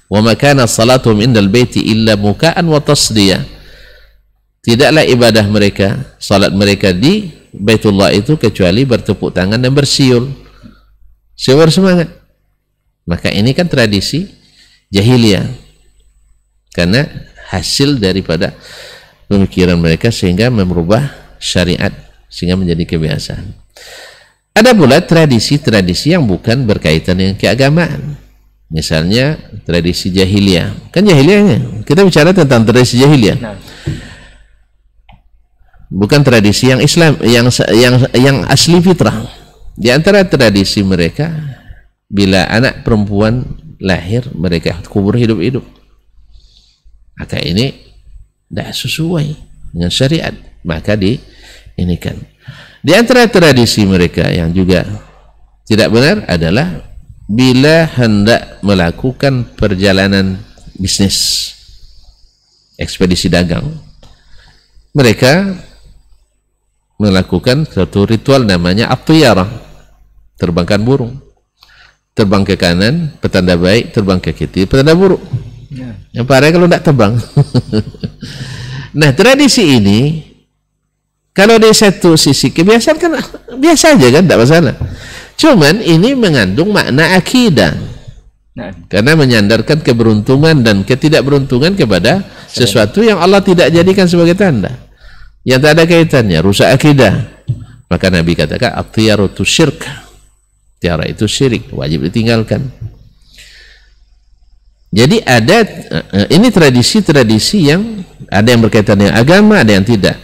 wa makana salatuhum indal baiti illa muka'an wa tasdiyah tidaklah ibadah mereka salat mereka di Baitullah itu kecuali bertepuk tangan dan bersiul siul semangat maka ini kan tradisi jahiliyah karena hasil daripada pemikiran mereka sehingga merubah syariat sehingga menjadi kebiasaan ada pula tradisi-tradisi yang bukan berkaitan dengan keagamaan Misalnya tradisi jahiliyah. Kan jahiliyahnya. Kita bicara tentang tradisi jahiliyah. Nah. Bukan tradisi yang Islam yang yang yang asli fitrah. Di antara tradisi mereka bila anak perempuan lahir mereka kubur hidup-hidup. Maka ini tidak sesuai dengan syariat. Maka di ini kan. Di antara tradisi mereka yang juga tidak benar adalah bila hendak melakukan perjalanan bisnis ekspedisi dagang mereka melakukan suatu ritual namanya atiyarah terbangkan burung terbang ke kanan petanda baik terbang ke kiri petanda buruk ya. yang parah kalau tidak terbang nah tradisi ini kalau di satu sisi kebiasaan kan biasa aja kan tidak masalah Cuman ini mengandung makna akidah. Nah. Karena menyandarkan keberuntungan dan ketidakberuntungan kepada sesuatu yang Allah tidak jadikan sebagai tanda. Yang tak ada kaitannya, rusak akidah. Maka Nabi katakan, syirk. Tiara itu syirik, wajib ditinggalkan. Jadi ada eh, eh, ini tradisi-tradisi yang ada yang berkaitan dengan agama, ada yang tidak.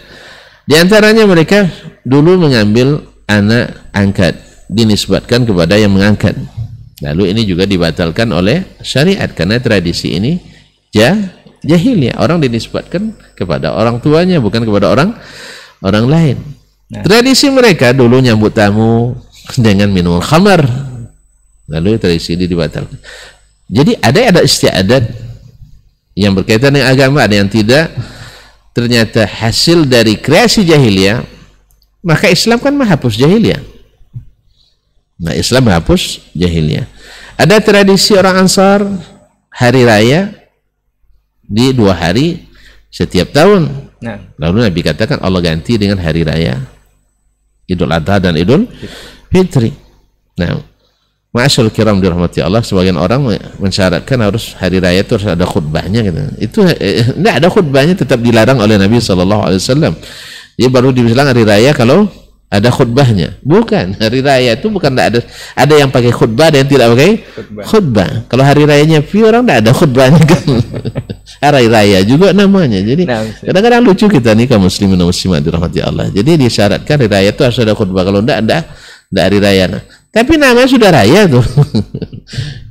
Di antaranya mereka dulu mengambil anak angkat dinisbatkan kepada yang mengangkat. Lalu ini juga dibatalkan oleh syariat karena tradisi ini jah jahiliyah. Orang dinisbatkan kepada orang tuanya bukan kepada orang orang lain. Ya. Tradisi mereka dulu nyambut tamu dengan minum khamar. Lalu tradisi ini dibatalkan. Jadi ada ada istiadat yang berkaitan dengan agama, ada yang tidak. Ternyata hasil dari kreasi jahiliyah, maka Islam kan menghapus jahiliyah. Nah Islam menghapus jahilnya. Ada tradisi orang Ansar hari raya di dua hari setiap tahun. Nah. Lalu Nabi katakan Allah ganti dengan hari raya Idul Adha dan Idul Fitri. Nah, Masyal kiram dirahmati Allah sebagian orang mensyaratkan harus hari raya itu harus ada khutbahnya gitu. Itu tidak eh, ada khutbahnya tetap dilarang oleh Nabi saw. alaihi wasallam. Jadi baru dibilang hari raya kalau ada khutbahnya. Bukan, hari raya itu bukan ada ada yang pakai khutbah ada yang tidak pakai khutbah. khutbah. Kalau hari rayanya view orang tidak ada khutbahnya kan. hari raya juga namanya. Jadi nah, kadang-kadang lucu kita nih kaum muslimin dan muslimat dirahmati Allah. Jadi disyaratkan hari raya itu harus ada khutbah. Kalau tidak ada tidak hari raya. Nah, tapi namanya sudah raya tuh.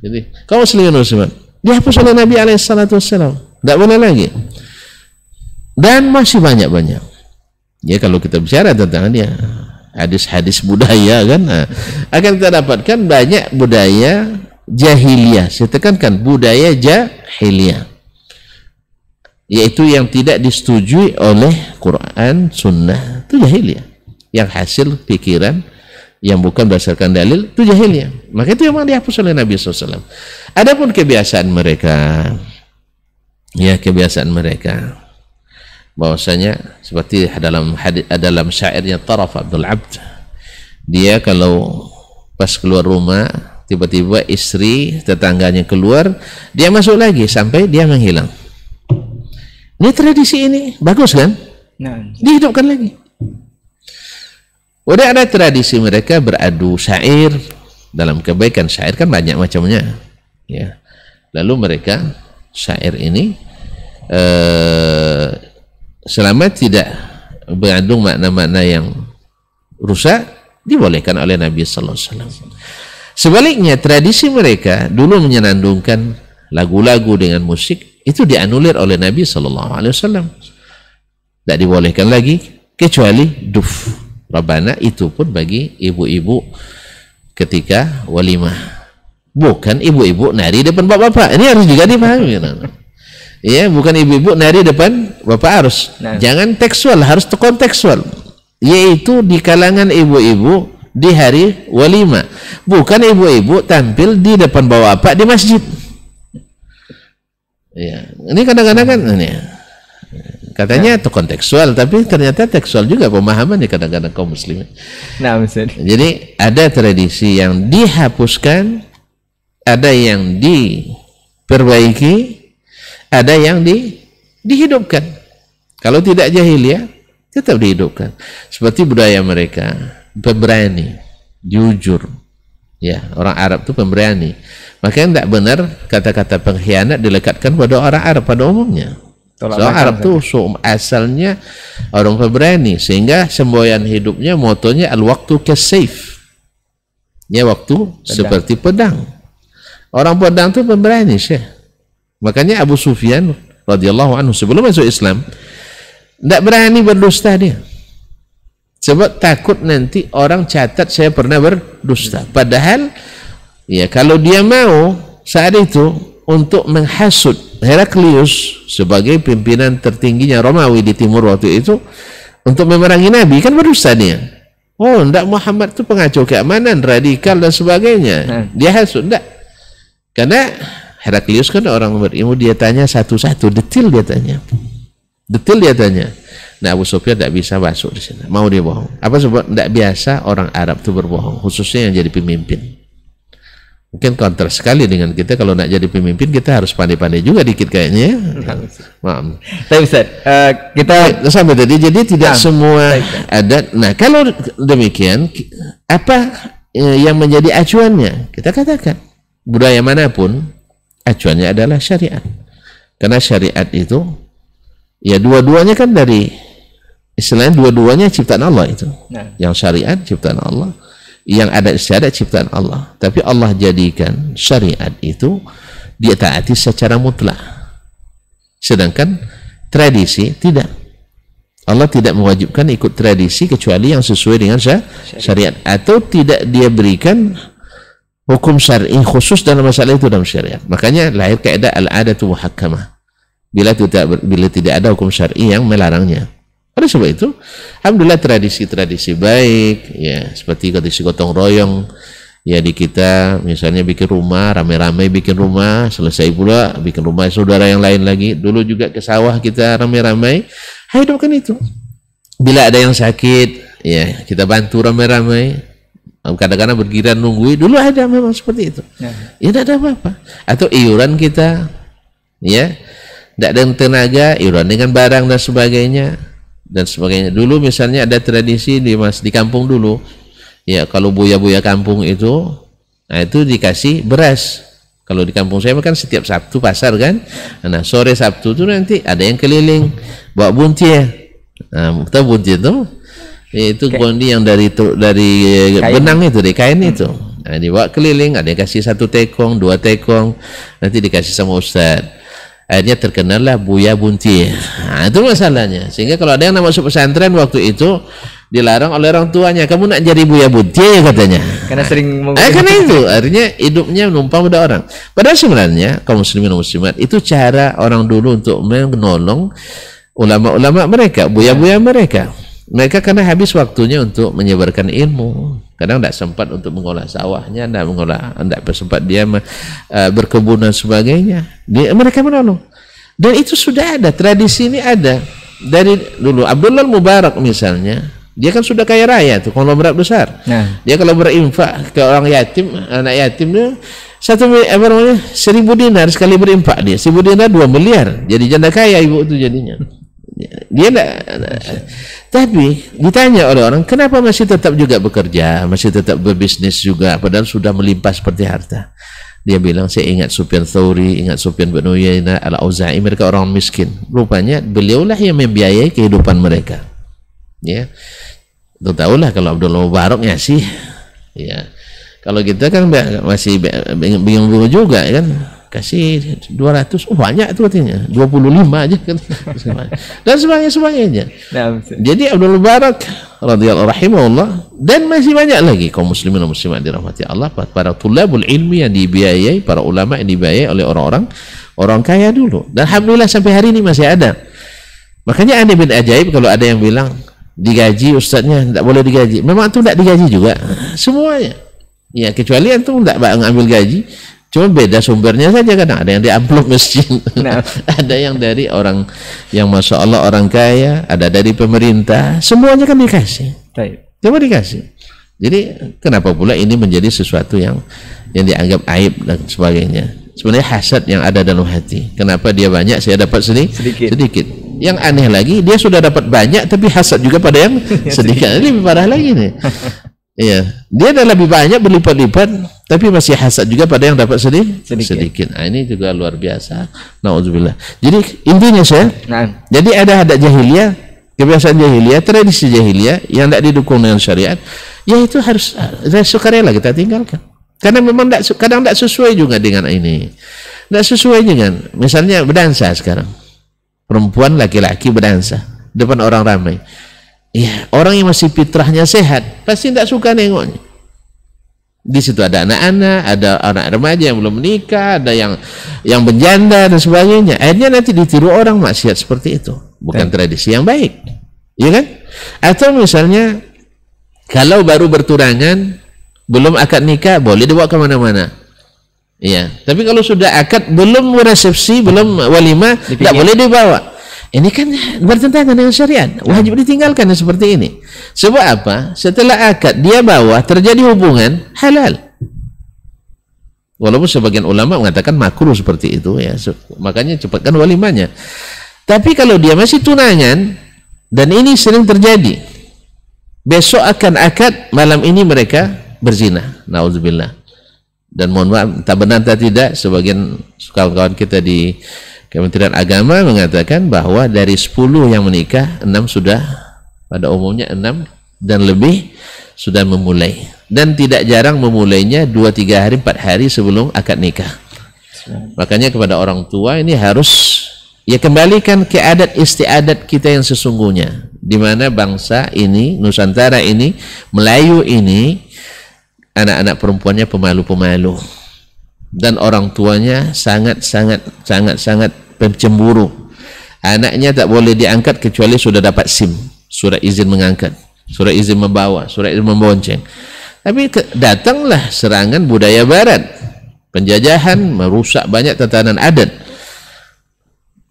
Jadi kaum muslimin dan muslimat dihapus oleh Nabi alaihissalatu wassalam. Tidak boleh lagi. Dan masih banyak-banyak. Ya kalau kita bicara tentang dia hadis-hadis budaya kan nah, akan kita dapatkan banyak budaya jahiliyah saya tekankan budaya jahiliyah yaitu yang tidak disetujui oleh Quran sunnah itu jahiliyah yang hasil pikiran yang bukan berdasarkan dalil itu jahiliyah maka itu memang dihapus oleh Nabi SAW adapun kebiasaan mereka ya kebiasaan mereka bahwasanya seperti dalam hadis dalam syairnya Taraf Abdul Abd dia kalau pas keluar rumah tiba-tiba istri tetangganya keluar dia masuk lagi sampai dia menghilang ini tradisi ini bagus kan
nah. dihidupkan lagi udah ada
tradisi mereka beradu syair dalam kebaikan syair kan banyak macamnya ya lalu mereka syair ini eh, selama tidak mengandung makna-makna yang rusak dibolehkan oleh Nabi Sallallahu Alaihi Wasallam. Sebaliknya tradisi mereka dulu menyenandungkan lagu-lagu dengan musik itu dianulir oleh Nabi Sallallahu Alaihi Wasallam. Tidak dibolehkan lagi kecuali duf Rabbana itu pun bagi ibu-ibu ketika walimah bukan ibu-ibu nari depan bapak-bapak ini harus juga dipahami ya bukan ibu-ibu nari depan bapak harus nah. jangan tekstual harus kontekstual yaitu di kalangan ibu-ibu di hari walima bukan ibu-ibu tampil di depan bapak di masjid ya ini kadang-kadang kan ini katanya itu nah. kontekstual tapi ternyata tekstual juga pemahaman di ya kadang-kadang kaum muslimin nah misalnya. jadi ada tradisi yang dihapuskan ada yang diperbaiki ada yang di, dihidupkan. Kalau tidak jahiliyah, tetap dihidupkan. Seperti budaya mereka, pemberani, jujur. Ya, orang Arab itu pemberani. Makanya tidak benar kata-kata pengkhianat dilekatkan pada orang Arab pada umumnya. so, Arab itu so, asalnya orang pemberani sehingga semboyan hidupnya motonya al waktu kesif ya waktu pedang. seperti pedang orang pedang itu pemberani sih Makanya Abu Sufyan radhiyallahu anhu sebelum masuk Islam tidak berani berdusta dia. Sebab takut nanti orang catat saya pernah berdusta. Padahal ya kalau dia mau saat itu untuk menghasut Heraklius sebagai pimpinan tertingginya Romawi di timur waktu itu untuk memerangi Nabi kan berdusta dia. Oh, ndak Muhammad itu pengacau keamanan, radikal dan sebagainya. Nah. Dia hasut ndak. Karena Heraklius kan orang berilmu dia tanya satu-satu detail dia tanya detail dia tanya nah Abu Sufyan tidak bisa masuk di sana mau dia bohong apa sebab tidak biasa orang Arab itu berbohong khususnya yang jadi pemimpin mungkin kontra sekali dengan kita kalau nak jadi pemimpin kita harus pandai-pandai juga dikit kayaknya ya. maaf tapi Ustaz uh, kita sampai tadi jadi tidak nah, semua ada. nah kalau demikian apa eh, yang menjadi acuannya kita katakan budaya manapun acuannya adalah syariat. Karena syariat itu ya dua-duanya kan dari istilahnya dua-duanya ciptaan Allah itu. Nah. Yang syariat ciptaan Allah, yang ada syariat ciptaan Allah. Tapi Allah jadikan syariat itu dia taati secara mutlak. Sedangkan tradisi tidak. Allah tidak mewajibkan ikut tradisi kecuali yang sesuai dengan syariat atau tidak dia berikan hukum syar'i khusus dalam masalah itu dalam syariat. Makanya lahir kaidah al-adatu muhakkamah. Bila tidak bila tidak ada hukum syar'i yang melarangnya. Oleh sebab itu, alhamdulillah tradisi-tradisi baik ya seperti tradisi gotong royong ya di kita misalnya bikin rumah rame-rame bikin rumah selesai pula bikin rumah saudara yang lain lagi dulu juga ke sawah kita rame-rame hidupkan itu bila ada yang sakit ya kita bantu rame-rame. Nah, kadang-kadang bergiran nungguin dulu ada memang seperti itu ya, ya tidak ya, ada apa-apa atau iuran kita ya tidak ada tenaga iuran dengan barang dan sebagainya dan sebagainya dulu misalnya ada tradisi di mas di kampung dulu ya kalau buaya-buaya kampung itu nah itu dikasih beras kalau di kampung saya kan setiap Sabtu pasar kan nah sore Sabtu itu nanti ada yang keliling bawa buntia nah, buntia tuh Eh, itu Kayak. kondi yang dari dari eh, kain. benang itu, dari kain hmm. itu. Nah, dibawa keliling, ada yang kasih satu tekong, dua tekong, nanti dikasih sama ustaz. Akhirnya terkenallah Buya Bunti. Nah, itu masalahnya. Sehingga kalau ada yang masuk pesantren waktu itu dilarang oleh orang tuanya, kamu nak jadi Buya Bunti katanya. Karena sering nah, eh, karena itu akhirnya hidupnya numpang pada orang. Padahal sebenarnya kaum muslimin muslimat itu cara orang dulu untuk menolong ulama-ulama mereka, buya-buya mereka mereka karena habis waktunya untuk menyebarkan ilmu kadang tidak sempat untuk mengolah sawahnya tidak mengolah tidak sempat dia uh, berkebun dan sebagainya dia, mereka menolong dan itu sudah ada tradisi ini ada dari dulu Abdullah Mubarak misalnya dia kan sudah kaya raya tuh konglomerat besar nah. dia kalau berinfak ke orang yatim anak yatim itu satu apa namanya seribu dinar sekali berinfak dia seribu dinar dua miliar jadi janda kaya ibu itu jadinya dia enggak tapi ditanya oleh orang kenapa masih tetap juga bekerja masih tetap berbisnis juga padahal sudah melimpah seperti harta dia bilang saya ingat Sufyan Thauri, ingat Sufyan bin Uyainah, Al-Auza'i, mereka orang miskin. Rupanya beliaulah yang membiayai kehidupan mereka. Ya. Itu tahulah kalau abdul Mubarak sih Ya. Kalau kita kan masih bingung-bingung juga kan kasih 200 oh banyak itu artinya 25 aja kan. dan sebagainya sebagainya nah, jadi Abdul Mubarak radhiyallahu rahimahullah dan masih banyak lagi kaum muslimin dan muslimat dirahmati Allah para tulabul ilmi yang dibiayai para ulama yang dibiayai oleh orang-orang orang kaya dulu dan alhamdulillah sampai hari ini masih ada makanya aneh bin ajaib kalau ada yang bilang digaji ustadznya tidak boleh digaji memang itu tidak digaji juga semuanya ya kecuali itu tidak ngambil gaji Cuma beda sumbernya saja kan, ada yang di amplop masjid, nah. ada yang dari orang yang masya Allah orang kaya, ada dari pemerintah, semuanya kan dikasih. Baik. Coba dikasih. Jadi kenapa pula ini menjadi sesuatu yang yang dianggap aib dan sebagainya? Sebenarnya hasad yang ada dalam hati. Kenapa dia banyak saya dapat sedikit? Sedikit. sedikit. Yang aneh lagi dia sudah dapat banyak tapi hasad juga pada yang sedikit. Ini lebih parah lagi nih. Iya, dia ada lebih banyak berlipat-lipat, tapi masih hasad juga pada yang dapat sedih, sedikit. sedikit. Nah, ini juga luar biasa. Nauzubillah. Jadi intinya saya, nah. jadi ada adat jahiliyah, kebiasaan jahiliyah, tradisi jahiliyah yang tidak didukung dengan syariat, ya itu harus saya sukarela kita tinggalkan. Karena memang tidak kadang tidak sesuai juga dengan ini. Tidak sesuai dengan, misalnya berdansa sekarang, perempuan laki-laki berdansa depan orang ramai Ya, orang yang masih fitrahnya sehat pasti tidak suka nengoknya. Di situ ada anak-anak, ada anak remaja yang belum menikah, ada yang yang berjanda dan sebagainya. Akhirnya nanti ditiru orang maksiat seperti itu. Bukan ya. tradisi yang baik. Iya kan? Atau misalnya kalau baru berturangan, belum akad nikah, boleh dibawa kemana-mana. Iya. Tapi kalau sudah akad, belum resepsi, belum walimah, tidak boleh dibawa ini kan bertentangan dengan syariat. Wajib ditinggalkan seperti ini. Sebab apa? Setelah akad dia bawa terjadi hubungan halal. Walaupun sebagian ulama mengatakan makruh seperti itu ya. Makanya cepatkan walimanya. Tapi kalau dia masih tunangan dan ini sering terjadi. Besok akan akad, malam ini mereka berzina. Nauzubillah. Dan mohon maaf, tak benar tak tidak, sebagian kawan-kawan kita di Kementerian Agama mengatakan bahwa dari 10 yang menikah, 6 sudah pada umumnya 6 dan lebih sudah memulai dan tidak jarang memulainya 2 3 hari 4 hari sebelum akad nikah. Makanya kepada orang tua ini harus ya kembalikan ke adat istiadat kita yang sesungguhnya di mana bangsa ini, Nusantara ini, Melayu ini anak-anak perempuannya pemalu-pemalu dan orang tuanya sangat-sangat sangat-sangat pencemburu. Anaknya tak boleh diangkat kecuali sudah dapat SIM, surat izin mengangkat, surat izin membawa, surat izin membonceng. Tapi ke, datanglah serangan budaya barat, penjajahan merusak banyak tatanan adat.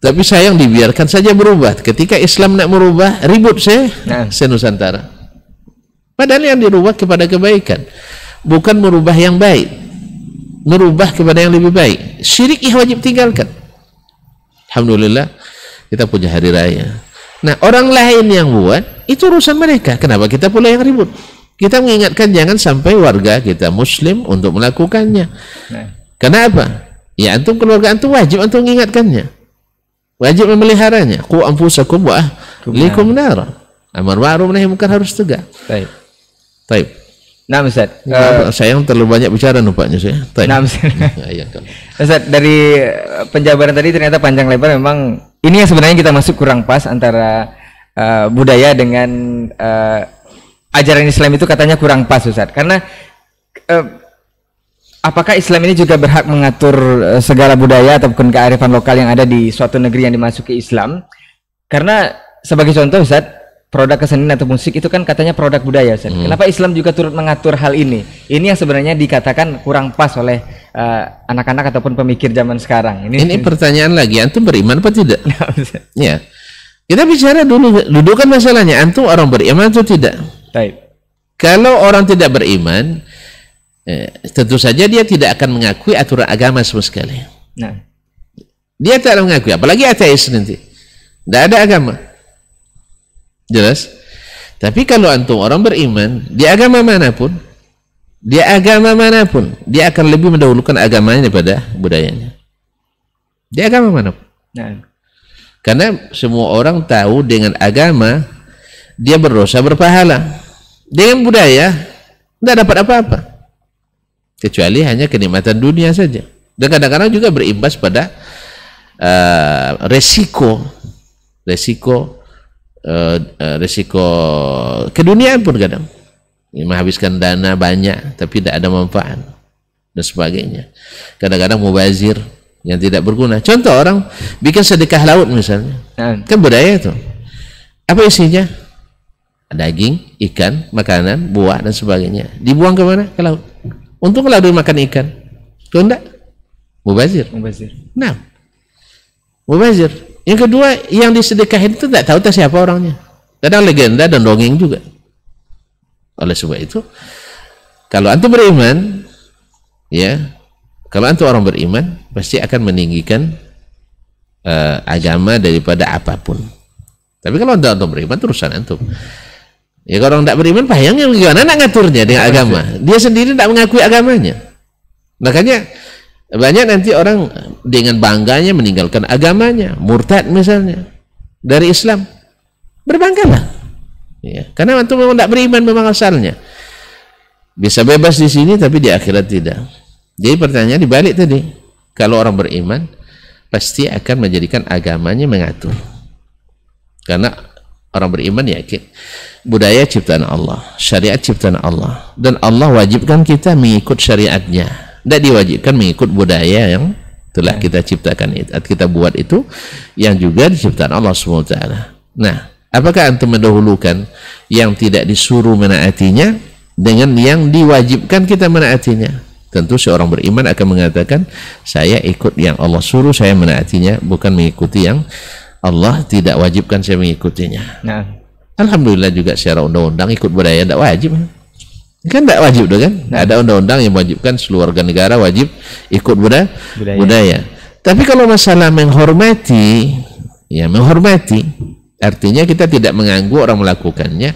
Tapi sayang dibiarkan saja berubah. Ketika Islam nak merubah, ribut saya, nah. saya Nusantara. Padahal yang dirubah kepada kebaikan, bukan merubah yang baik merubah kepada yang lebih baik. Syirik ih wajib tinggalkan. Alhamdulillah kita punya hari raya. Nah orang lain yang buat itu urusan mereka. Kenapa kita pula yang ribut? Kita mengingatkan jangan sampai warga kita muslim untuk melakukannya. Nah. Kenapa? Ya antum keluarga antum wajib antum mengingatkannya. Wajib memeliharanya. Ku anfusakum wa ahlikum nar. Amar ma'ruf nahi munkar harus tegak. Baik. Baik. Nah, Ustaz. Ya, uh, eh, saya yang terlalu banyak bicara nampaknya saya. Tanya. Nah, Ustaz. Ya, ya, kan.
Ustaz, dari eh, penjabaran tadi ternyata panjang lebar memang ini yang sebenarnya kita masuk kurang pas antara uh, budaya dengan uh, ajaran Islam itu katanya kurang pas, Ustaz. Karena uh, apakah Islam ini juga berhak mengatur uh, segala budaya ataupun kearifan lokal yang ada di suatu negeri yang dimasuki Islam? Karena sebagai contoh, Ustaz, produk kesenian atau musik itu kan katanya produk budaya. Ustaz. Hmm. Kenapa Islam juga turut mengatur hal ini? Ini yang sebenarnya dikatakan kurang pas oleh eh,
anak-anak uh, ataupun pemikir zaman sekarang. Ini, ini pertanyaan lagi, antum beriman apa tidak? ya. Kita bicara dulu dudukan masalahnya, antum orang beriman atau tidak? Baik. Kalau orang tidak beriman, eh, tentu saja dia tidak akan mengakui aturan agama sama sekali. Nah. Dia tidak mengakui, apalagi ateis nanti. Tidak ada agama. Jelas? Tapi kalau antum orang beriman, di agama manapun, di agama manapun, dia akan lebih mendahulukan agamanya daripada budayanya. Di agama manapun. Nah. Karena semua orang tahu dengan agama dia berdosa berpahala. Dengan budaya tidak dapat apa-apa. Kecuali hanya kenikmatan dunia saja. Dan kadang-kadang juga berimbas pada uh, resiko resiko uh, eh, uh, eh, risiko keduniaan pun kadang menghabiskan dana banyak tapi tidak ada manfaat dan sebagainya kadang-kadang mubazir yang tidak berguna contoh orang bikin sedekah laut misalnya nah. kan budaya itu apa isinya daging ikan makanan buah dan sebagainya dibuang ke mana ke laut untuk kalau makan ikan tuh enggak mubazir mubazir nah mubazir yang kedua, yang disedekahin itu tidak tahu tak siapa orangnya. Kadang legenda dan dongeng juga. Oleh sebab itu, kalau antum beriman, ya, kalau antum orang beriman, pasti akan meninggikan uh, agama daripada apapun. Tapi kalau antum beriman, terusan antum. Ya kalau orang tidak beriman, pahayangnya bagaimana nak ngaturnya dengan iya, agama? Dia sendiri tidak mengakui agamanya. Makanya banyak nanti orang dengan bangganya meninggalkan agamanya, murtad misalnya dari Islam. Berbanggalah. Ya, karena antum memang tidak beriman memang asalnya. Bisa bebas di sini tapi di akhirat tidak. Jadi pertanyaan dibalik tadi. Kalau orang beriman pasti akan menjadikan agamanya mengatur. Karena orang beriman yakin budaya ciptaan Allah, syariat ciptaan Allah dan Allah wajibkan kita mengikut syariatnya tidak diwajibkan mengikut budaya yang telah kita ciptakan itu, kita buat itu yang juga diciptakan Allah SWT. Nah, apakah antum mendahulukan yang tidak disuruh menaatinya dengan yang diwajibkan kita menaatinya? Tentu seorang beriman akan mengatakan saya ikut yang Allah suruh saya menaatinya bukan mengikuti yang Allah tidak wajibkan saya mengikutinya. Nah. Alhamdulillah juga secara undang-undang ikut budaya tidak wajib kan tidak wajib dong kan tidak ada undang-undang yang wajibkan seluruh warga negara wajib ikut budaya, budaya. budaya. tapi kalau masalah menghormati ya menghormati artinya kita tidak mengganggu orang melakukannya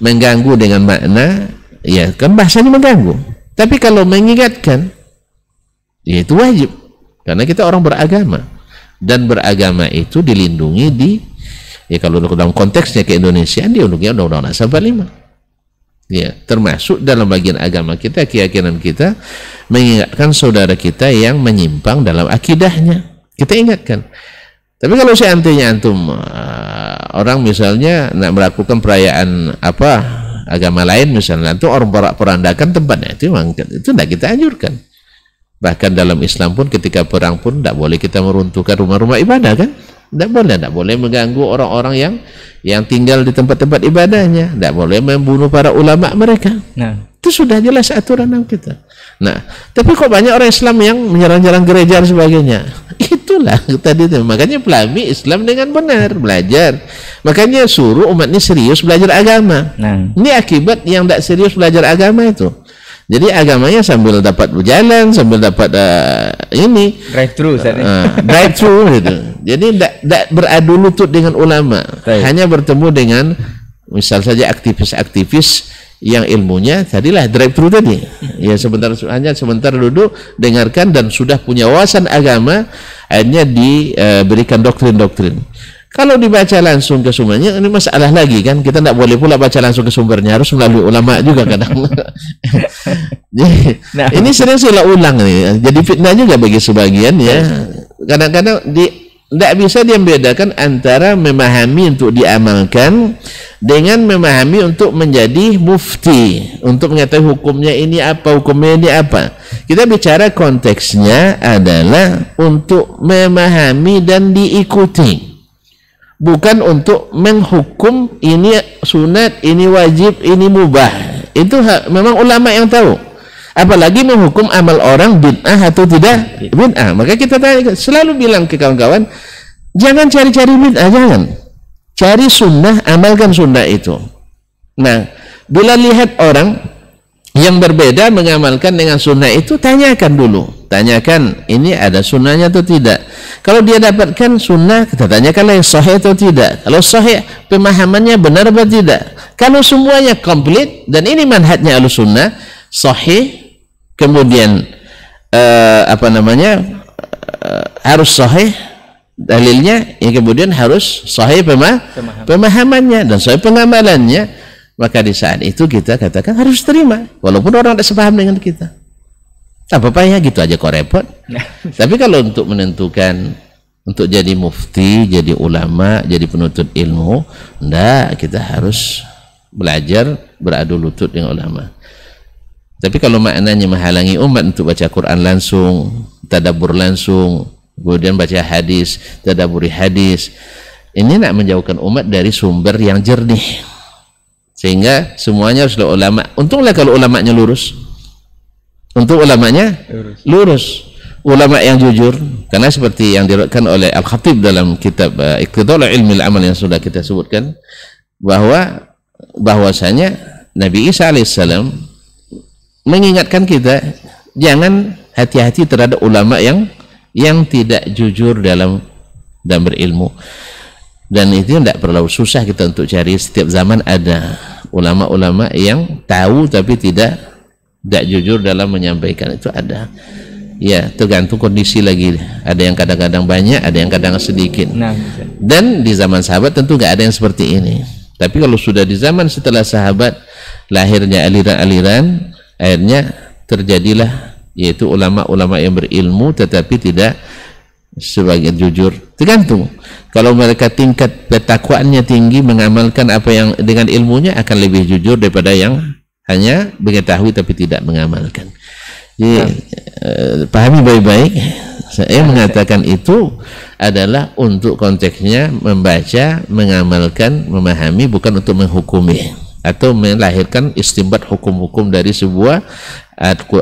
mengganggu dengan makna ya kan bahasanya mengganggu tapi kalau mengingatkan ya itu wajib karena kita orang beragama dan beragama itu dilindungi di ya kalau dalam konteksnya ke Indonesia dilindungi undang-undang asal 45 ya termasuk dalam bagian agama kita keyakinan kita mengingatkan saudara kita yang menyimpang dalam akidahnya kita ingatkan tapi kalau seandainya antum eh, orang misalnya nak melakukan perayaan apa agama lain misalnya itu orang perandakan tempatnya itu itu tidak kita anjurkan bahkan dalam Islam pun ketika perang pun tidak boleh kita meruntuhkan rumah-rumah ibadah kan tidak boleh, tidak boleh mengganggu orang-orang yang yang tinggal di tempat-tempat ibadahnya. Tidak boleh membunuh para ulama mereka. Nah. Itu sudah jelas aturan dalam kita. Nah, tapi kok banyak orang Islam yang menyerang-nyerang gereja dan sebagainya. Itulah tadi itu. Makanya pelami Islam dengan benar, belajar. Makanya suruh umat ini serius belajar agama. Nah. Ini akibat yang tidak serius belajar agama itu. Jadi agamanya sambil dapat berjalan, sambil dapat uh, ini drive through, uh, eh, drive thru gitu. Jadi tidak beradu lutut dengan ulama, Taip. hanya bertemu dengan misal saja aktivis-aktivis yang ilmunya tadilah drive through tadi. Ya sebentar hanya sebentar duduk dengarkan dan sudah punya wawasan agama, akhirnya diberikan eh, doktrin-doktrin. Kalau dibaca langsung ke sumbernya, ini masalah lagi kan. Kita tidak boleh pula baca langsung ke sumbernya, harus melalui ulama juga kadang. nah. ini sering saya ulang nih. Jadi fitnah juga bagi sebagian ya. Iya. Kadang-kadang di tidak bisa dia membedakan antara memahami untuk diamalkan dengan memahami untuk menjadi mufti untuk mengetahui hukumnya ini apa hukumnya ini apa kita bicara konteksnya adalah untuk memahami dan diikuti bukan untuk menghukum ini sunat, ini wajib, ini mubah. Itu memang ulama yang tahu. Apalagi menghukum amal orang bid'ah atau tidak bid'ah. Maka kita tanya, selalu bilang ke kawan-kawan, jangan cari-cari bid'ah, jangan. Cari sunnah, amalkan sunnah itu. Nah, bila lihat orang yang berbeda mengamalkan dengan sunnah itu, tanyakan dulu tanyakan ini ada sunnahnya atau tidak kalau dia dapatkan sunnah kita tanyakan yang sahih atau tidak kalau sahih pemahamannya benar atau tidak kalau semuanya komplit dan ini manhatnya al sunnah sahih kemudian eh, apa namanya eh, harus sahih dalilnya yang kemudian harus sahih pemah pemahamannya dan sahih pengamalannya maka di saat itu kita katakan harus terima walaupun orang tidak sepaham dengan kita Nah, apa ya gitu aja kok repot. Nah. Tapi kalau untuk menentukan untuk jadi mufti, jadi ulama, jadi penuntut ilmu, ndak kita harus belajar beradu lutut dengan ulama. Tapi kalau maknanya menghalangi umat untuk baca Quran langsung, tadabur langsung, kemudian baca hadis, tadaburi hadis, ini nak menjauhkan umat dari sumber yang jernih. Sehingga semuanya harus ulama. Untunglah kalau ulamanya lurus. Untuk ulamanya lurus. lurus ulama yang jujur karena seperti yang diriwayatkan oleh Al Khatib dalam kitab uh, eh, Iqtidal Ilmi Amal yang sudah kita sebutkan bahwa bahwasanya Nabi Isa alaihissalam mengingatkan kita jangan hati-hati terhadap ulama yang yang tidak jujur dalam dan berilmu dan itu tidak perlu susah kita untuk cari setiap zaman ada ulama-ulama yang tahu tapi tidak tidak jujur dalam menyampaikan itu ada ya tergantung kondisi lagi ada yang kadang-kadang banyak ada yang kadang sedikit nah. dan di zaman sahabat tentu nggak ada yang seperti ini tapi kalau sudah di zaman setelah sahabat lahirnya aliran-aliran akhirnya terjadilah yaitu ulama-ulama yang berilmu tetapi tidak sebagai jujur tergantung kalau mereka tingkat ketakwaannya tinggi mengamalkan apa yang dengan ilmunya akan lebih jujur daripada yang hanya mengetahui tapi tidak mengamalkan. Jadi nah. eh, pahami baik-baik. Saya mengatakan itu adalah untuk konteksnya membaca, mengamalkan, memahami bukan untuk menghukumi atau melahirkan istimbat hukum-hukum dari sebuah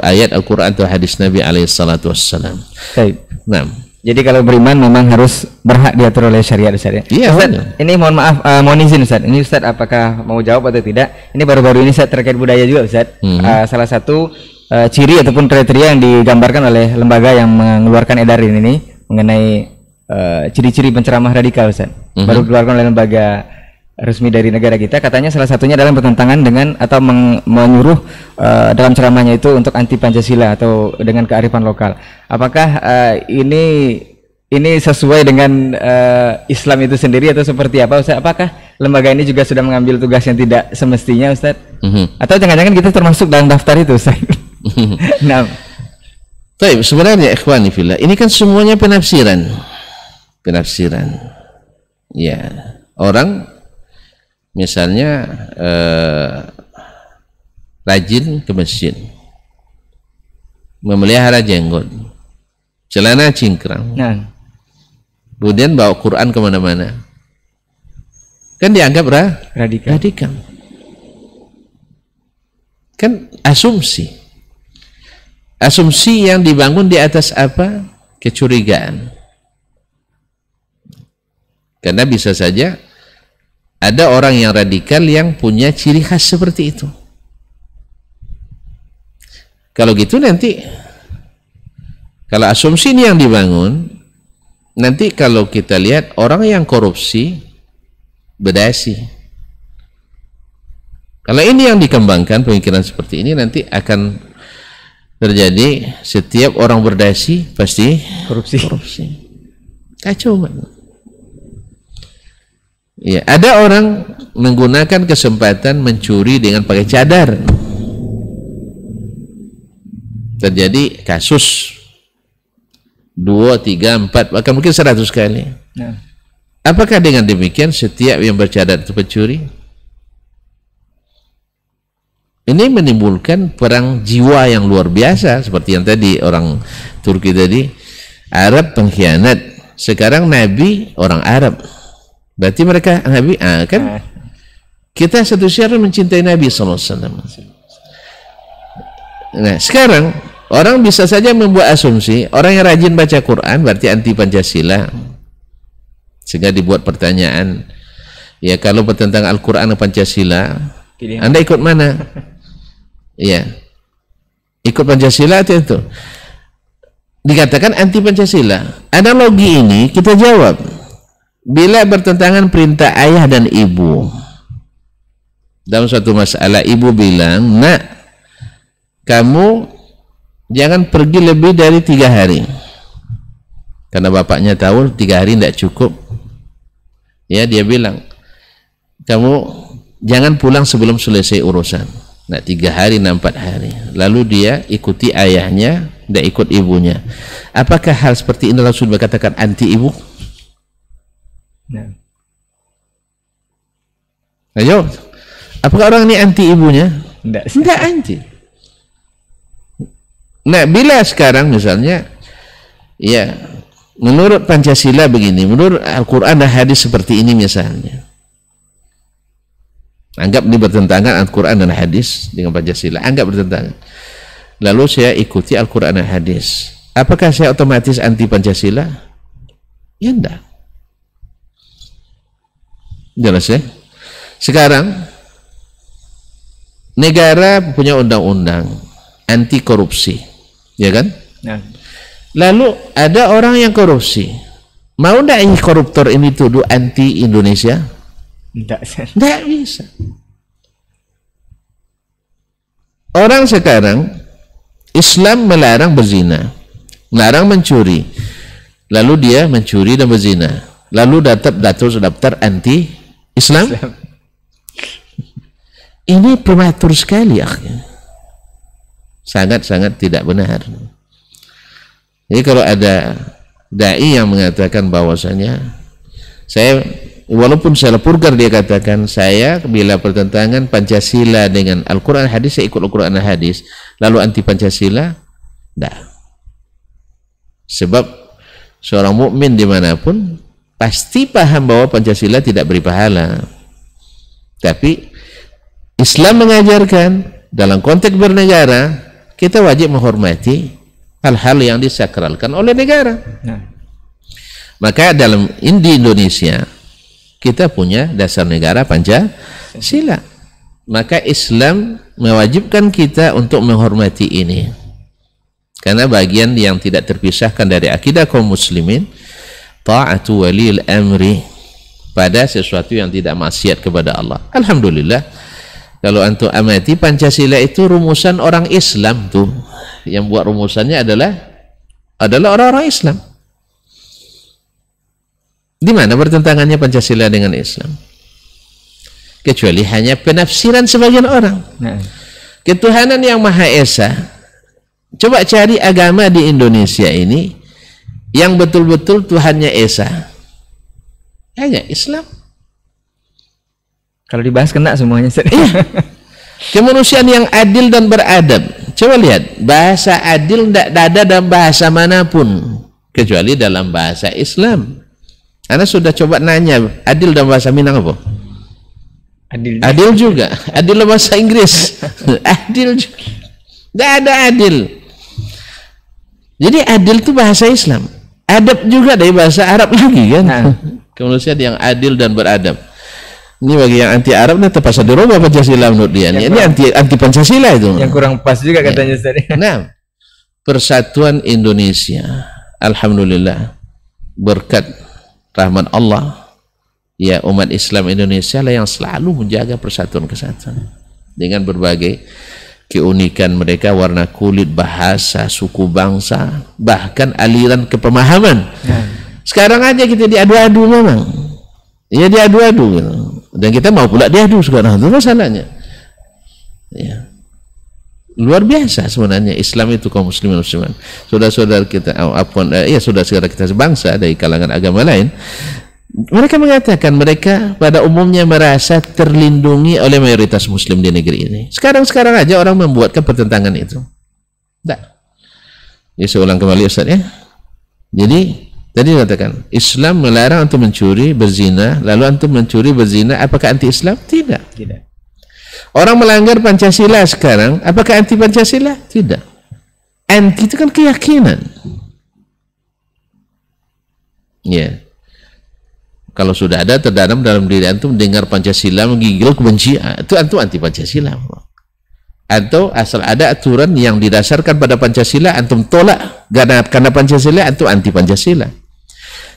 ayat Al-Qur'an atau hadis Nabi Alaihissalam.
Baik. Nah, jadi kalau beriman memang harus berhak diatur oleh syariat syariat. Iya. Ustaz, ini mohon maaf, uh, mohon izin Ustaz. Ini Ustaz apakah mau jawab atau tidak? Ini baru-baru ini saya terkait budaya juga Ustaz. Hmm. Uh, salah satu uh, ciri ataupun kriteria yang digambarkan oleh lembaga yang mengeluarkan edaran ini mengenai ciri-ciri uh, penceramah radikal Ustaz. Hmm. Baru dikeluarkan oleh lembaga resmi dari negara kita katanya salah satunya adalah bertentangan dengan atau meng, menyuruh uh, dalam ceramahnya itu untuk anti Pancasila atau dengan kearifan lokal. Apakah uh, ini ini sesuai dengan uh, Islam itu sendiri atau seperti apa Ustaz? Apakah lembaga ini juga sudah mengambil tugas yang tidak semestinya Ustaz? Mm-hmm. Atau
jangan-jangan kita termasuk dalam daftar itu Ustaz? Mhm. nah. Tapi sebenarnya ikhwani fillah, ini kan semuanya penafsiran. Penafsiran. Ya, orang misalnya eh, rajin ke masjid memelihara jenggot celana cingkrang nah. kemudian bawa Quran kemana-mana kan dianggap ra radikal. radikal kan asumsi asumsi yang dibangun di atas apa kecurigaan karena bisa saja ada orang yang radikal yang punya ciri khas seperti itu kalau gitu nanti kalau asumsi ini yang dibangun nanti kalau kita lihat orang yang korupsi bedasi. kalau ini yang dikembangkan pemikiran seperti ini nanti akan terjadi setiap orang berdasi pasti korupsi. korupsi. Kacau banget. Ya, ada orang menggunakan kesempatan mencuri dengan pakai cadar. Terjadi kasus dua, tiga, empat, bahkan mungkin seratus kali. Ya. Apakah dengan demikian setiap yang bercadar itu pencuri? Ini menimbulkan perang jiwa yang luar biasa seperti yang tadi orang Turki tadi Arab pengkhianat. Sekarang Nabi orang Arab Berarti mereka ah, Nabi, ah, kan? Ah. Kita satu syarat mencintai Nabi SAW. Nah, sekarang orang bisa saja membuat asumsi orang yang rajin baca Quran berarti anti Pancasila. Sehingga dibuat pertanyaan, ya kalau tentang Al-Quran dan Pancasila, Anda ikut mana? ya Ikut Pancasila atau itu? Dikatakan anti Pancasila. Analogi ini kita jawab bila bertentangan perintah ayah dan ibu dalam suatu masalah ibu bilang nak kamu jangan pergi lebih dari tiga hari karena bapaknya tahu tiga hari tidak cukup ya dia bilang kamu jangan pulang sebelum selesai urusan nak tiga hari enam empat hari lalu dia ikuti ayahnya tidak ikut ibunya apakah hal seperti ini Rasul berkatakan anti ibu Ayo, nah. nah, Apakah orang ini anti ibunya? Tidak, Tidak anti. Nah, bila sekarang misalnya ya menurut Pancasila begini, menurut Al-Qur'an dan hadis seperti ini misalnya. Anggap ini bertentangan Al-Qur'an dan hadis dengan Pancasila. Anggap bertentangan. Lalu saya ikuti Al-Qur'an dan hadis. Apakah saya otomatis anti Pancasila? Ya enggak. Jelas ya? Sekarang negara punya undang-undang anti korupsi, ya kan? Ya. Lalu ada orang yang korupsi. Mau ndak ini koruptor ini tuduh anti Indonesia?
tidak tidak bisa.
Orang sekarang Islam melarang berzina, melarang mencuri. Lalu dia mencuri dan berzina. Lalu datap datus daftar anti Islam? Islam. Ini prematur sekali akhirnya. Sangat-sangat tidak benar. Jadi kalau ada dai yang mengatakan bahwasanya saya walaupun saya lepurkan dia katakan saya bila pertentangan Pancasila dengan Al-Qur'an hadis saya ikut Al-Qur'an hadis lalu anti Pancasila dah sebab seorang mukmin dimanapun pasti paham bahwa Pancasila tidak beri pahala. Tapi Islam mengajarkan dalam konteks bernegara kita wajib menghormati hal-hal yang disakralkan oleh negara. Ya. Maka dalam di Indonesia kita punya dasar negara Pancasila. Maka Islam mewajibkan kita untuk menghormati ini. Karena bagian yang tidak terpisahkan dari akidah kaum muslimin ta'atu walil amri pada sesuatu yang tidak maksiat kepada Allah. Alhamdulillah. Kalau antum amati Pancasila itu rumusan orang Islam tuh. Yang buat rumusannya adalah adalah orang-orang Islam. Di mana pertentangannya Pancasila dengan Islam? Kecuali hanya penafsiran sebagian orang. Nah. Ketuhanan yang Maha Esa. Coba cari agama di Indonesia ini yang betul-betul Tuhannya Esa. hanya ya, Islam. Kalau dibahas kena semuanya. Iya. Kemanusiaan yang adil dan beradab. Coba lihat, bahasa adil tidak ada dalam bahasa manapun kecuali dalam bahasa Islam. Anda sudah coba nanya, adil dalam bahasa Minang apa? Adil. Adil juga. Adil dalam bahasa Inggris. adil juga. Tidak ada adil. Jadi adil itu bahasa Islam adab juga dari bahasa Arab lagi kan nah. kemanusiaan yang adil dan beradab ini bagi yang anti Arab nih terpaksa dirubah Pancasila menurut dia ini anti anti Pancasila itu yang kurang pas juga iya. katanya ya. tadi nah persatuan Indonesia Alhamdulillah berkat rahmat Allah ya umat Islam Indonesia lah yang selalu menjaga persatuan kesatuan dengan berbagai keunikan mereka warna kulit bahasa suku bangsa bahkan aliran kepemahaman ya. sekarang aja kita diadu-adu memang ya diadu-adu gitu. dan kita mau pula diadu sekarang itu masalahnya ya luar biasa sebenarnya Islam itu kaum muslimin musliman saudara-saudara kita oh, apun, eh, ya saudara-saudara kita sebangsa dari kalangan agama lain mereka mengatakan mereka pada umumnya merasa terlindungi oleh mayoritas muslim di negeri ini. Sekarang-sekarang aja orang membuatkan pertentangan itu. Tidak. Ya, saya ulang kembali Ustaz ya. Jadi tadi katakan Islam melarang untuk mencuri, berzina, lalu untuk mencuri, berzina, apakah anti Islam? Tidak. Tidak. Orang melanggar Pancasila sekarang, apakah anti Pancasila? Tidak. Anti itu kan keyakinan. Ya. Yeah. Kalau sudah ada terdalam dalam diri antum dengar Pancasila menggigil kebencian, itu antum anti Pancasila. Atau asal ada aturan yang didasarkan pada Pancasila antum tolak karena karena Pancasila antum anti Pancasila.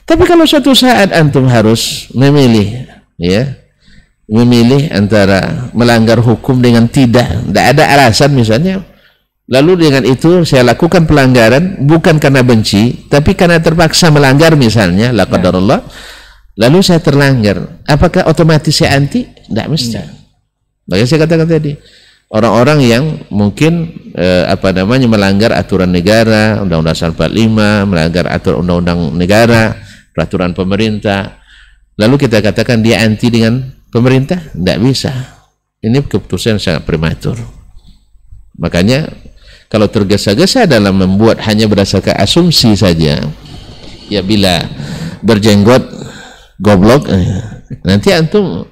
Tapi kalau suatu saat antum harus memilih ya memilih antara melanggar hukum dengan tidak, tidak ada alasan misalnya Lalu dengan itu saya lakukan pelanggaran bukan karena benci, tapi karena terpaksa melanggar misalnya, laqadarullah Ya lalu saya terlanggar apakah otomatis saya anti tidak mesti Bagaimana saya katakan tadi orang-orang yang mungkin eh, apa namanya melanggar aturan negara undang-undang 45 melanggar aturan undang-undang negara peraturan pemerintah lalu kita katakan dia anti dengan pemerintah tidak bisa ini keputusan sangat prematur makanya kalau tergesa-gesa dalam membuat hanya berdasarkan asumsi saja ya bila berjenggot goblok eh. nanti antum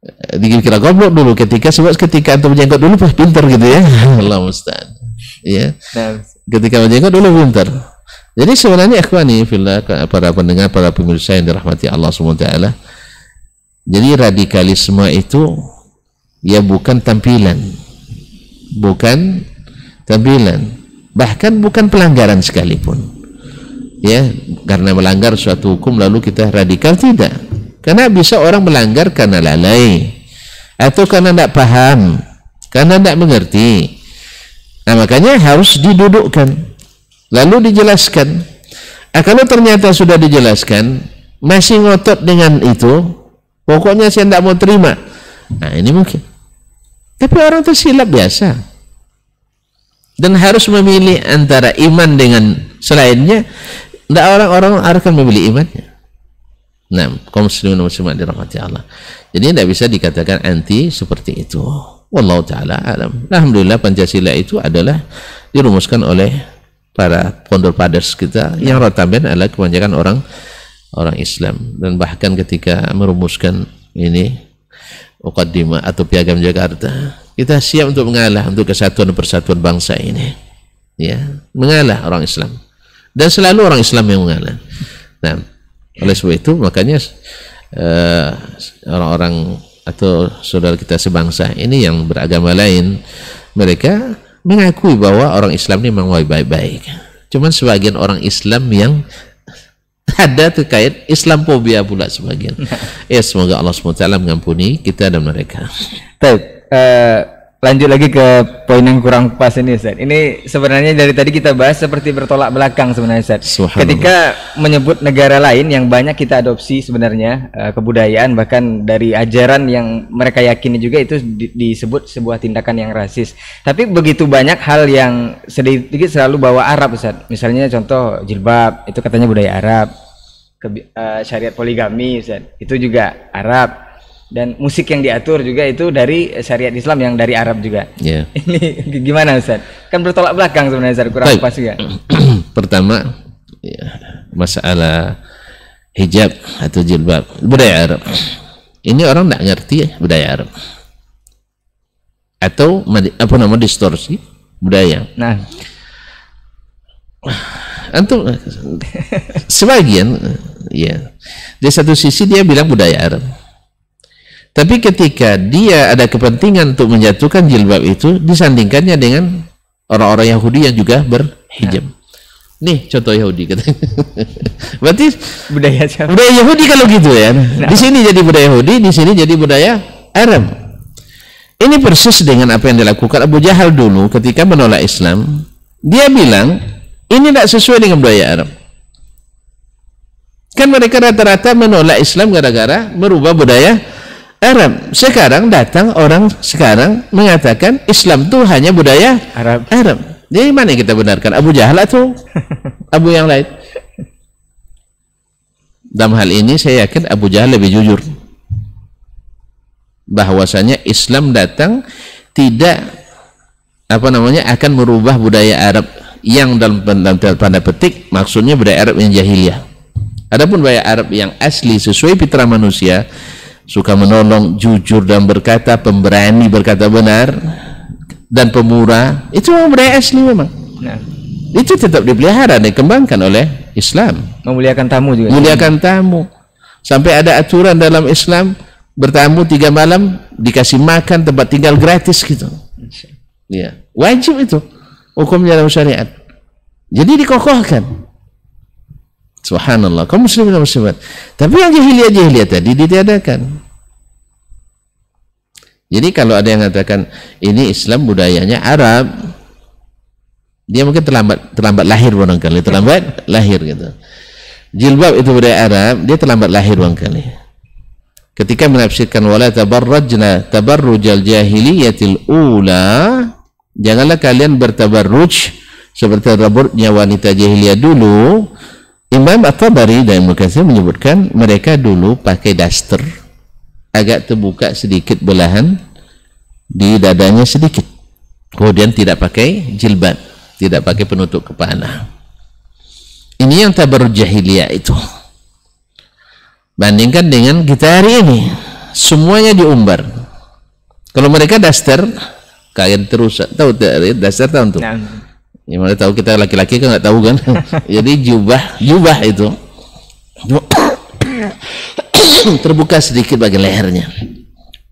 eh, dikira goblok dulu ketika sebab ketika antum jenggot dulu pas pinter gitu ya Allah mustahil ya nah, ketika menjenggot dulu pinter jadi sebenarnya ikhwani fillah para pendengar para pemirsa yang dirahmati Allah SWT jadi radikalisme itu ya bukan tampilan bukan tampilan bahkan bukan pelanggaran sekalipun ya karena melanggar suatu hukum lalu kita radikal tidak karena bisa orang melanggar karena lalai atau karena tidak paham karena tidak mengerti nah makanya harus didudukkan lalu dijelaskan nah, kalau ternyata sudah dijelaskan masih ngotot dengan itu pokoknya saya tidak mau terima nah ini mungkin tapi orang itu silap biasa dan harus memilih antara iman dengan selainnya tidak orang-orang akan memilih imannya. Nah, kaum muslimin muslimat dirahmati Allah. Jadi tidak bisa dikatakan anti seperti itu. Wallahu taala alam. Alhamdulillah Pancasila itu adalah dirumuskan oleh para founder fathers kita yang ya. rotaben adalah kebanyakan orang orang Islam dan bahkan ketika merumuskan ini Uqaddimah atau Piagam Jakarta kita siap untuk mengalah untuk kesatuan dan persatuan bangsa ini ya mengalah orang Islam dan selalu orang Islam yang mengalah. Nah, oleh sebab itu makanya eh, orang-orang atau saudara kita sebangsa ini yang beragama lain mereka mengakui bahwa orang Islam ini memang baik-baik. Cuman sebagian orang Islam yang ada terkait Islamophobia pula sebagian. ya semoga Allah SWT mengampuni kita dan mereka. Baik. Uh, lanjut lagi ke
poin yang kurang pas ini Ustaz. Ini sebenarnya dari tadi kita bahas seperti bertolak belakang sebenarnya
Ustaz. Ketika
menyebut negara lain yang banyak kita adopsi sebenarnya eh, kebudayaan bahkan dari ajaran yang mereka yakini juga itu disebut sebuah tindakan yang rasis. Tapi begitu banyak hal yang sedikit selalu bawa Arab Ustaz. Misalnya contoh jilbab itu katanya budaya Arab. Ke, uh, eh, syariat poligami Ustaz. Itu juga Arab dan musik yang diatur juga itu dari eh, syariat Islam yang dari Arab juga. Ya. Ini gimana Ustaz? Kan bertolak belakang sebenarnya Ustaz, kurang Baik. pas juga.
Pertama ya, masalah hijab atau jilbab budaya Arab. Ini orang tidak ngerti ya, budaya Arab. Atau apa nama distorsi budaya. Nah. Antum sebagian ya. Di satu sisi dia bilang budaya Arab tapi ketika dia ada kepentingan untuk menjatuhkan jilbab itu, disandingkannya dengan orang-orang Yahudi yang juga berhijab. Nah. Nih contoh Yahudi katanya. Berarti budaya siapa? Budaya Yahudi kalau gitu ya. Nah. Di sini jadi budaya Yahudi, di sini jadi budaya Arab. Ini persis dengan apa yang dilakukan Abu Jahal dulu ketika menolak Islam. Dia bilang, ini tidak sesuai dengan budaya Arab. Kan mereka rata-rata menolak Islam gara-gara merubah budaya Arab. Sekarang datang orang sekarang mengatakan Islam itu hanya budaya Arab. Arab. Jadi mana yang kita benarkan? Abu Jahal atau Abu yang lain? Dalam hal ini saya yakin Abu Jahal lebih jujur. Bahwasanya Islam datang tidak apa namanya akan merubah budaya Arab yang dalam tanda petik maksudnya budaya Arab yang jahiliyah. Adapun budaya Arab yang asli sesuai fitrah manusia suka menolong, jujur dan berkata, pemberani berkata benar, dan pemurah, itu budaya asli memang. Nah. Itu tetap dipelihara dan dikembangkan oleh Islam. Memuliakan tamu juga. Memuliakan tamu. Sampai ada aturan dalam Islam, bertamu tiga malam, dikasih makan, tempat tinggal gratis gitu. Ya. Wajib itu. Hukumnya dalam syariat. Jadi dikokohkan. Subhanallah, kaum muslimin dan muslimat. Tapi yang jahiliyah-jahiliyah tadi ditiadakan. Jadi kalau ada yang mengatakan ini Islam budayanya Arab, dia mungkin terlambat terlambat lahir barangkali, terlambat lahir gitu. Jilbab itu budaya Arab, dia terlambat lahir barangkali. Ketika menafsirkan wala tabarrajna tabarrujal jahiliyatil ula, janganlah kalian bertabarruj seperti rambutnya wanita jahiliyah dulu Imam At-Tabari dan Ibnu menyebutkan mereka dulu pakai daster agak terbuka sedikit belahan di dadanya sedikit. Kemudian tidak pakai jilbab, tidak pakai penutup kepala. Ini yang tak berjahiliyah itu. Bandingkan dengan kita hari ini, semuanya diumbar. Kalau mereka daster, kalian terus tahu daster tahu tuh. Nah Ya mana tahu kita laki-laki kan nggak tahu kan. Jadi jubah, jubah itu terbuka sedikit bagian lehernya.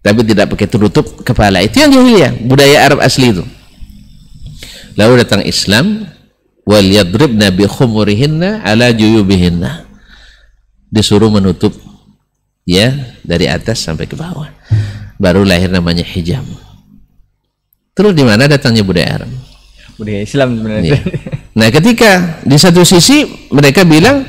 Tapi tidak pakai tutup kepala. Itu yang jahiliyah, budaya Arab asli itu. Lalu datang Islam, wal yadribna bi khumurihinna ala juyubihinna. Disuruh menutup ya dari atas sampai ke bawah. Baru lahir namanya hijab. Terus di mana datangnya budaya Arab? budaya Islam sebenarnya. Ya. Nah, ketika di satu sisi mereka bilang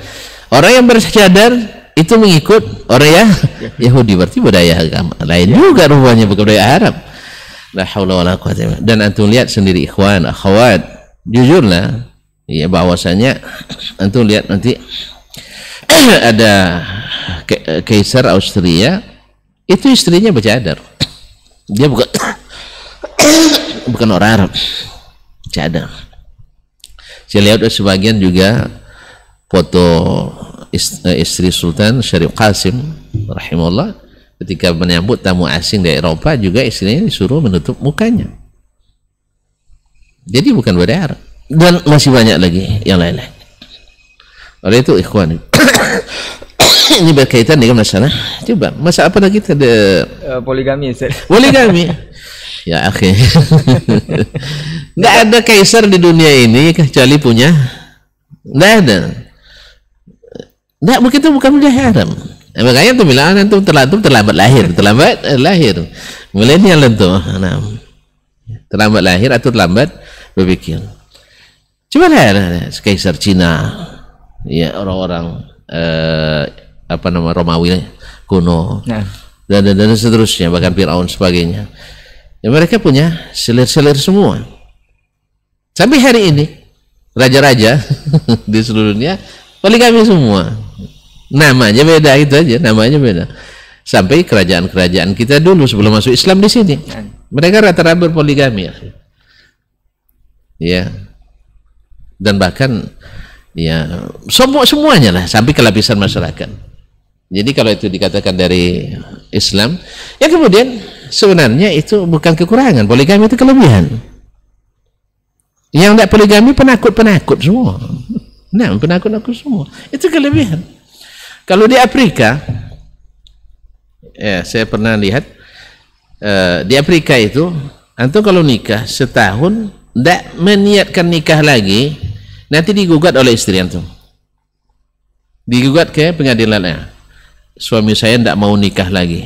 orang yang bersyadar itu mengikut orang yang Yahudi berarti budaya agama lain ya. juga rupanya bukan budaya Arab. La haula wala quwata Dan antum lihat sendiri ikhwan, akhwat, jujurlah ya bahwasanya antum lihat nanti ada ke kaisar Austria itu istrinya bercadar. Dia bukan bukan orang Arab cadar saya lihat sebagian juga foto eh, istri Sultan Syarif Qasim rahimahullah ketika menyambut tamu asing dari Eropa juga istrinya disuruh menutup mukanya jadi bukan badar dan masih banyak lagi yang lain-lain oleh itu ikhwan ini berkaitan dengan masalah coba masa apa lagi tadi eh, poligami poligami ya akhir nggak ada kaisar di dunia ini kecuali punya nggak ada nggak begitu bukan punya haram eh, makanya tuh bilang tuh terlambat terlambat lahir terlambat eh, lahir milenial itu nah, terlambat lahir atau terlambat berpikir coba lihat kaisar Cina ya orang-orang eh, apa nama Romawi kuno nah. dan, dan dan seterusnya bahkan Firaun sebagainya ya mereka punya selir-selir semua Sampai hari ini raja-raja di seluruh dunia poligami semua. Namanya beda itu aja, namanya beda. Sampai kerajaan-kerajaan kita dulu sebelum masuk Islam di sini. Ya. Mereka rata-rata berpoligami. Ya. Dan bahkan ya semua semuanya lah sampai ke lapisan masyarakat. Jadi kalau itu dikatakan dari Islam, ya kemudian sebenarnya itu bukan kekurangan, poligami itu kelebihan. Yang tidak poligami penakut-penakut semua. Nah, penakut-penakut semua. Itu kelebihan. Kalau di Afrika, ya saya pernah lihat uh, di Afrika itu, antum kalau nikah setahun tidak meniatkan nikah lagi, nanti digugat oleh istri antum. Digugat ke pengadilannya. Suami saya tidak mau nikah lagi.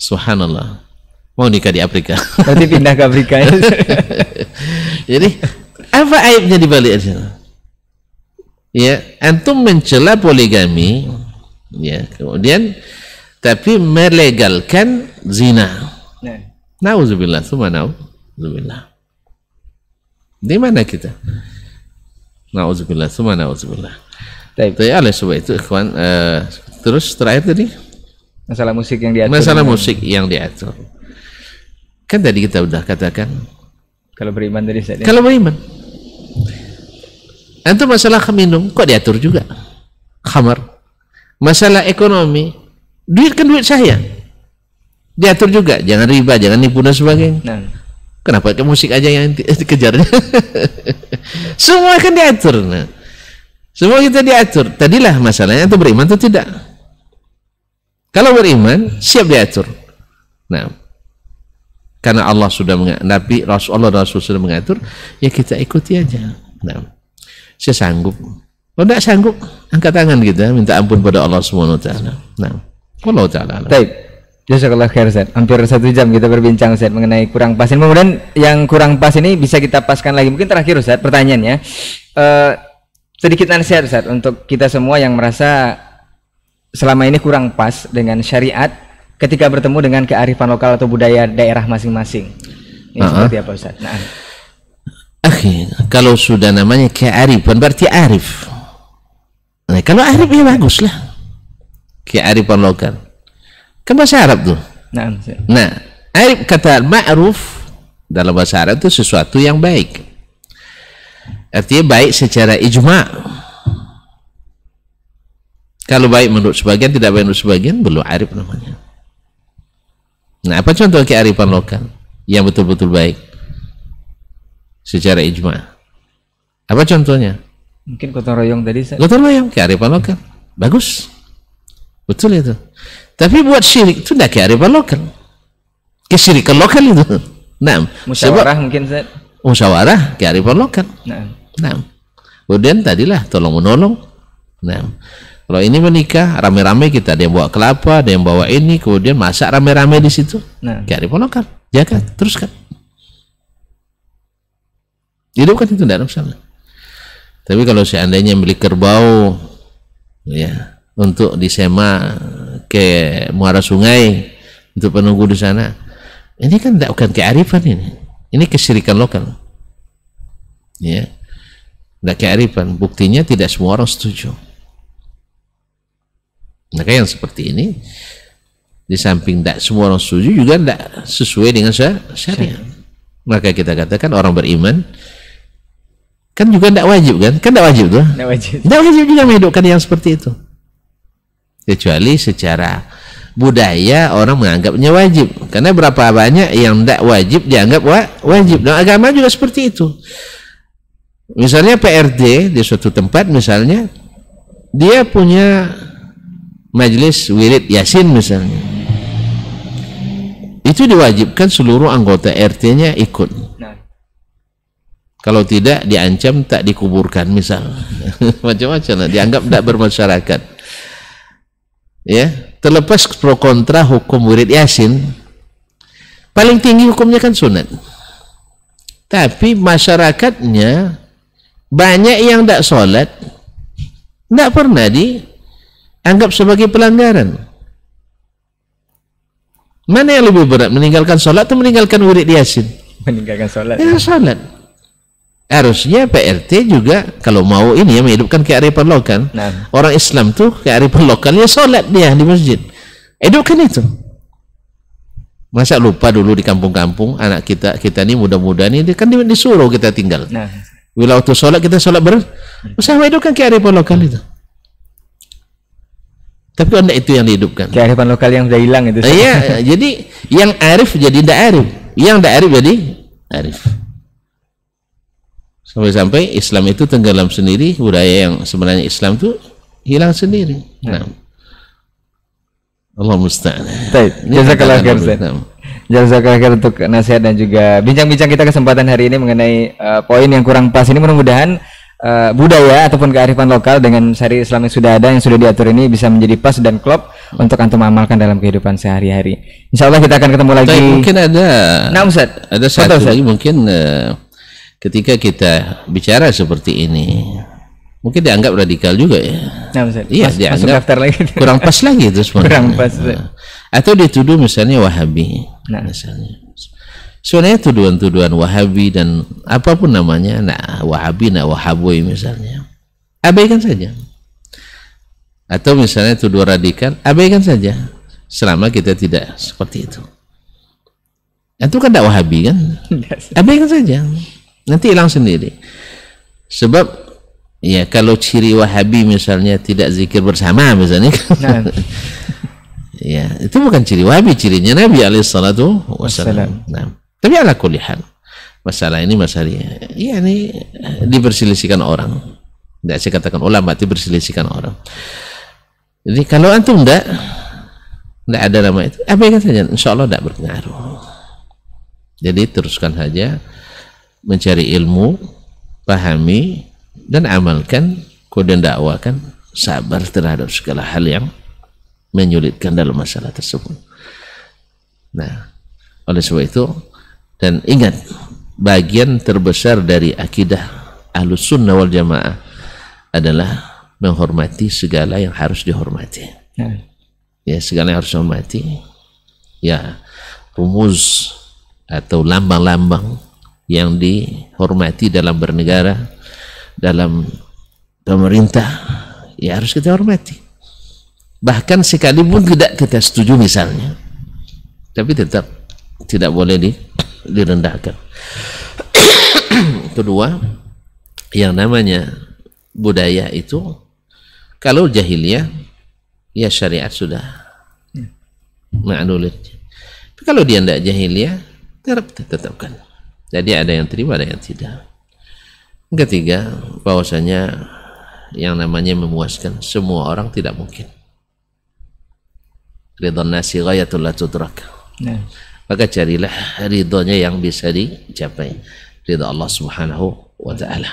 Subhanallah mau nikah di Afrika. Berarti pindah ke Afrika. Ya? Jadi apa aibnya di balik itu? Ya, antum mencela poligami, ya kemudian tapi melegalkan zina. Ya. Nauzubillah, semua nauzubillah. Di mana kita? Nauzubillah, semua nauzubillah. Tapi oleh sebab itu, ikhwan, uh, terus terakhir tadi masalah musik yang diatur. Masalah musik yang diatur. Kan tadi kita udah katakan. Kalau beriman tadi saya. Kalau beriman. Antum masalah minum kok diatur juga. Khamar. Masalah ekonomi, duit kan duit saya. Diatur juga, jangan riba, jangan nipu dan sebagainya. Nah. Kenapa ke musik aja yang dikejar Semua kan diatur. Nah. Semua kita diatur. Tadilah masalahnya itu beriman atau tidak. Kalau beriman, siap diatur. Nah, karena Allah sudah mengatur, Nabi Rasulullah Rasul sudah mengatur, ya kita ikuti aja. Nah, saya sanggup. Kalau tidak sanggup, angkat tangan kita, minta ampun pada Allah Subhanahu Wa Taala. Nah, Allah Taala. Baik.
Jazakallah khair Ustaz. Hampir satu jam kita berbincang Ustaz mengenai kurang pas ini. Kemudian yang kurang pas ini bisa kita paskan lagi. Mungkin terakhir Ustaz pertanyaannya. Uh, eh, sedikit nasihat Ustaz untuk kita semua yang merasa selama ini kurang pas dengan syariat ketika bertemu dengan kearifan lokal atau budaya daerah masing-masing. Ini uh -huh. seperti apa Ustaz? Nah.
Akhi, kalau sudah namanya kearifan berarti arif. Nah, kalau arif ya bagus lah. Kearifan lokal. Kan bahasa Arab tuh. Nah, nah arif kata ma'ruf dalam bahasa Arab itu sesuatu yang baik. Artinya baik secara ijma. Kalau baik menurut sebagian, tidak baik menurut sebagian, belum arif namanya. Nah, apa contoh kearifan lokal yang betul-betul baik secara ijma? Apa contohnya?
Mungkin gotong royong tadi. Saya...
Gotong royong kearifan lokal, bagus, betul itu. Tapi buat syirik itu tidak kearifan lokal, Kesirikan lokal itu. Nah, musyawarah mungkin saya. Musyawarah kearifan lokal. Nah. nah. Kemudian tadilah tolong menolong. Nah. Kalau ini menikah rame-rame kita ada yang bawa kelapa, ada yang bawa ini, kemudian masak rame-rame di situ. Nah, gak dipolokan, jaga, teruskan. Hidupkan itu dalam sana. Tapi kalau seandainya beli kerbau, ya untuk disema ke muara sungai untuk penunggu di sana, ini kan tidak bukan kearifan ini. Ini kesirikan lokal. Ya, tidak kearifan. Buktinya tidak semua orang setuju. Maka yang seperti ini di samping tidak semua orang setuju juga tidak sesuai dengan syariat. Maka kita katakan orang beriman kan juga tidak wajib kan? Kan tidak wajib tuh? Tidak wajib. Tidak wajib juga menghidupkan yang seperti itu. Kecuali secara budaya orang menganggapnya wajib. Karena berapa banyak yang tidak wajib dianggap wa wajib. Dan agama juga seperti itu. Misalnya PRD di suatu tempat misalnya dia punya majelis wirid yasin misalnya itu diwajibkan seluruh anggota RT-nya ikut nah. kalau tidak diancam tak dikuburkan misal macam-macam lah dianggap tidak bermasyarakat ya terlepas pro kontra hukum wirid yasin paling tinggi hukumnya kan sunat tapi masyarakatnya banyak yang tidak sholat tidak pernah di anggap sebagai pelanggaran. Mana yang lebih berat, meninggalkan sholat atau meninggalkan wirid yasin? Meninggalkan sholat Ya, sholat Harusnya PRT juga kalau mau ini ya menghidupkan kearifan lokal. Nah. Orang Islam tuh kearifan lokalnya solat dia di masjid. Hidupkan itu. Masa lupa dulu di kampung-kampung anak kita kita ini muda-muda nih kan disuruh kita tinggal. Nah. Bila waktu solat kita sholat ber. Usaha hmm. hidupkan kearifan lokal itu. Tapi kalau tidak itu yang dihidupkan. Kearifan lokal yang sudah hilang itu. Iya, jadi yang arif jadi tidak arif, yang tidak arif jadi arif. Sampai-sampai Islam itu tenggelam sendiri, budaya yang sebenarnya Islam itu hilang sendiri. Ya. Nah. Allah musta'an. Baik, jazakallah khair.
Jazakallah khair untuk nasihat dan juga bincang-bincang kita kesempatan hari ini mengenai uh, poin yang kurang pas ini mudah-mudahan uh, budaya ataupun kearifan lokal dengan syari Islam yang sudah ada yang sudah diatur ini bisa menjadi pas dan klop untuk antum amalkan dalam kehidupan
sehari-hari. Insya Allah kita akan ketemu lagi. Tapi mungkin ada. Nah, Ustaz. Ada satu Ustaz. lagi mungkin uh, ketika kita bicara seperti ini mungkin dianggap radikal juga ya.
Nah, Ustaz. Iya, Mas, dianggap daftar lagi. kurang pas lagi itu sebenarnya. Kurang pas. Nah.
Atau dituduh misalnya Wahabi. Nah. Misalnya sebenarnya tuduhan-tuduhan wahabi dan apapun namanya nah wahabi nah wahabui misalnya abaikan saja atau misalnya tuduhan radikal abaikan saja selama kita tidak seperti itu itu kan tidak wahabi kan abaikan saja nanti hilang sendiri sebab ya kalau ciri wahabi misalnya tidak zikir bersama misalnya nah. ya itu bukan ciri wahabi cirinya Nabi alaihissalatu wassalam nah. Tapi ala kulihan masalah ini masalahnya ya ini iya diperselisihkan orang. Tidak saya katakan ulama, berarti berselisihkan orang. Jadi kalau antum tidak tidak ada nama itu, yang saja. Insya Allah tidak berpengaruh. Jadi teruskan saja mencari ilmu, pahami dan amalkan, kemudian dakwakan, sabar terhadap segala hal yang menyulitkan dalam masalah tersebut. Nah, oleh sebab itu dan ingat, bagian terbesar dari akidah ahlus sunnah wal jamaah adalah menghormati segala yang harus dihormati. Ya, ya segala yang harus dihormati. Ya, rumus atau lambang-lambang yang dihormati dalam bernegara, dalam pemerintah, ya harus kita hormati. Bahkan sekalipun tidak kita setuju misalnya, tapi tetap tidak boleh di direndahkan kedua yang namanya budaya itu kalau jahiliyah ya syariat sudah ya. ma'lulit tapi kalau dia tidak jahiliyah tetap tetapkan jadi ada yang terima ada yang tidak ketiga bahwasanya yang namanya memuaskan semua orang tidak mungkin ridha nasi ghayatul la tudrak nah. Ya maka carilah ridhonya yang bisa dicapai ridho Allah subhanahu wa ta'ala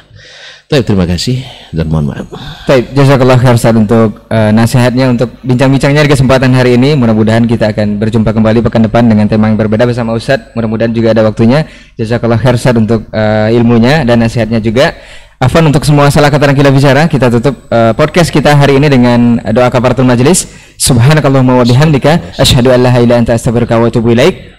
Baik, terima kasih dan mohon maaf Baik,
jazakallah khair untuk uh, nasihatnya untuk bincang-bincangnya di kesempatan hari ini mudah-mudahan kita akan berjumpa kembali pekan depan dengan tema yang berbeda bersama Ustadz mudah-mudahan juga ada waktunya jazakallah khair untuk uh, ilmunya dan nasihatnya juga Afan untuk semua salah kata yang kita bicara kita tutup uh, podcast kita hari ini dengan doa kafaratul majelis subhanakallahumma wa bihamdika asyhadu an la ilaha illa anta astaghfiruka wa atubu ilaik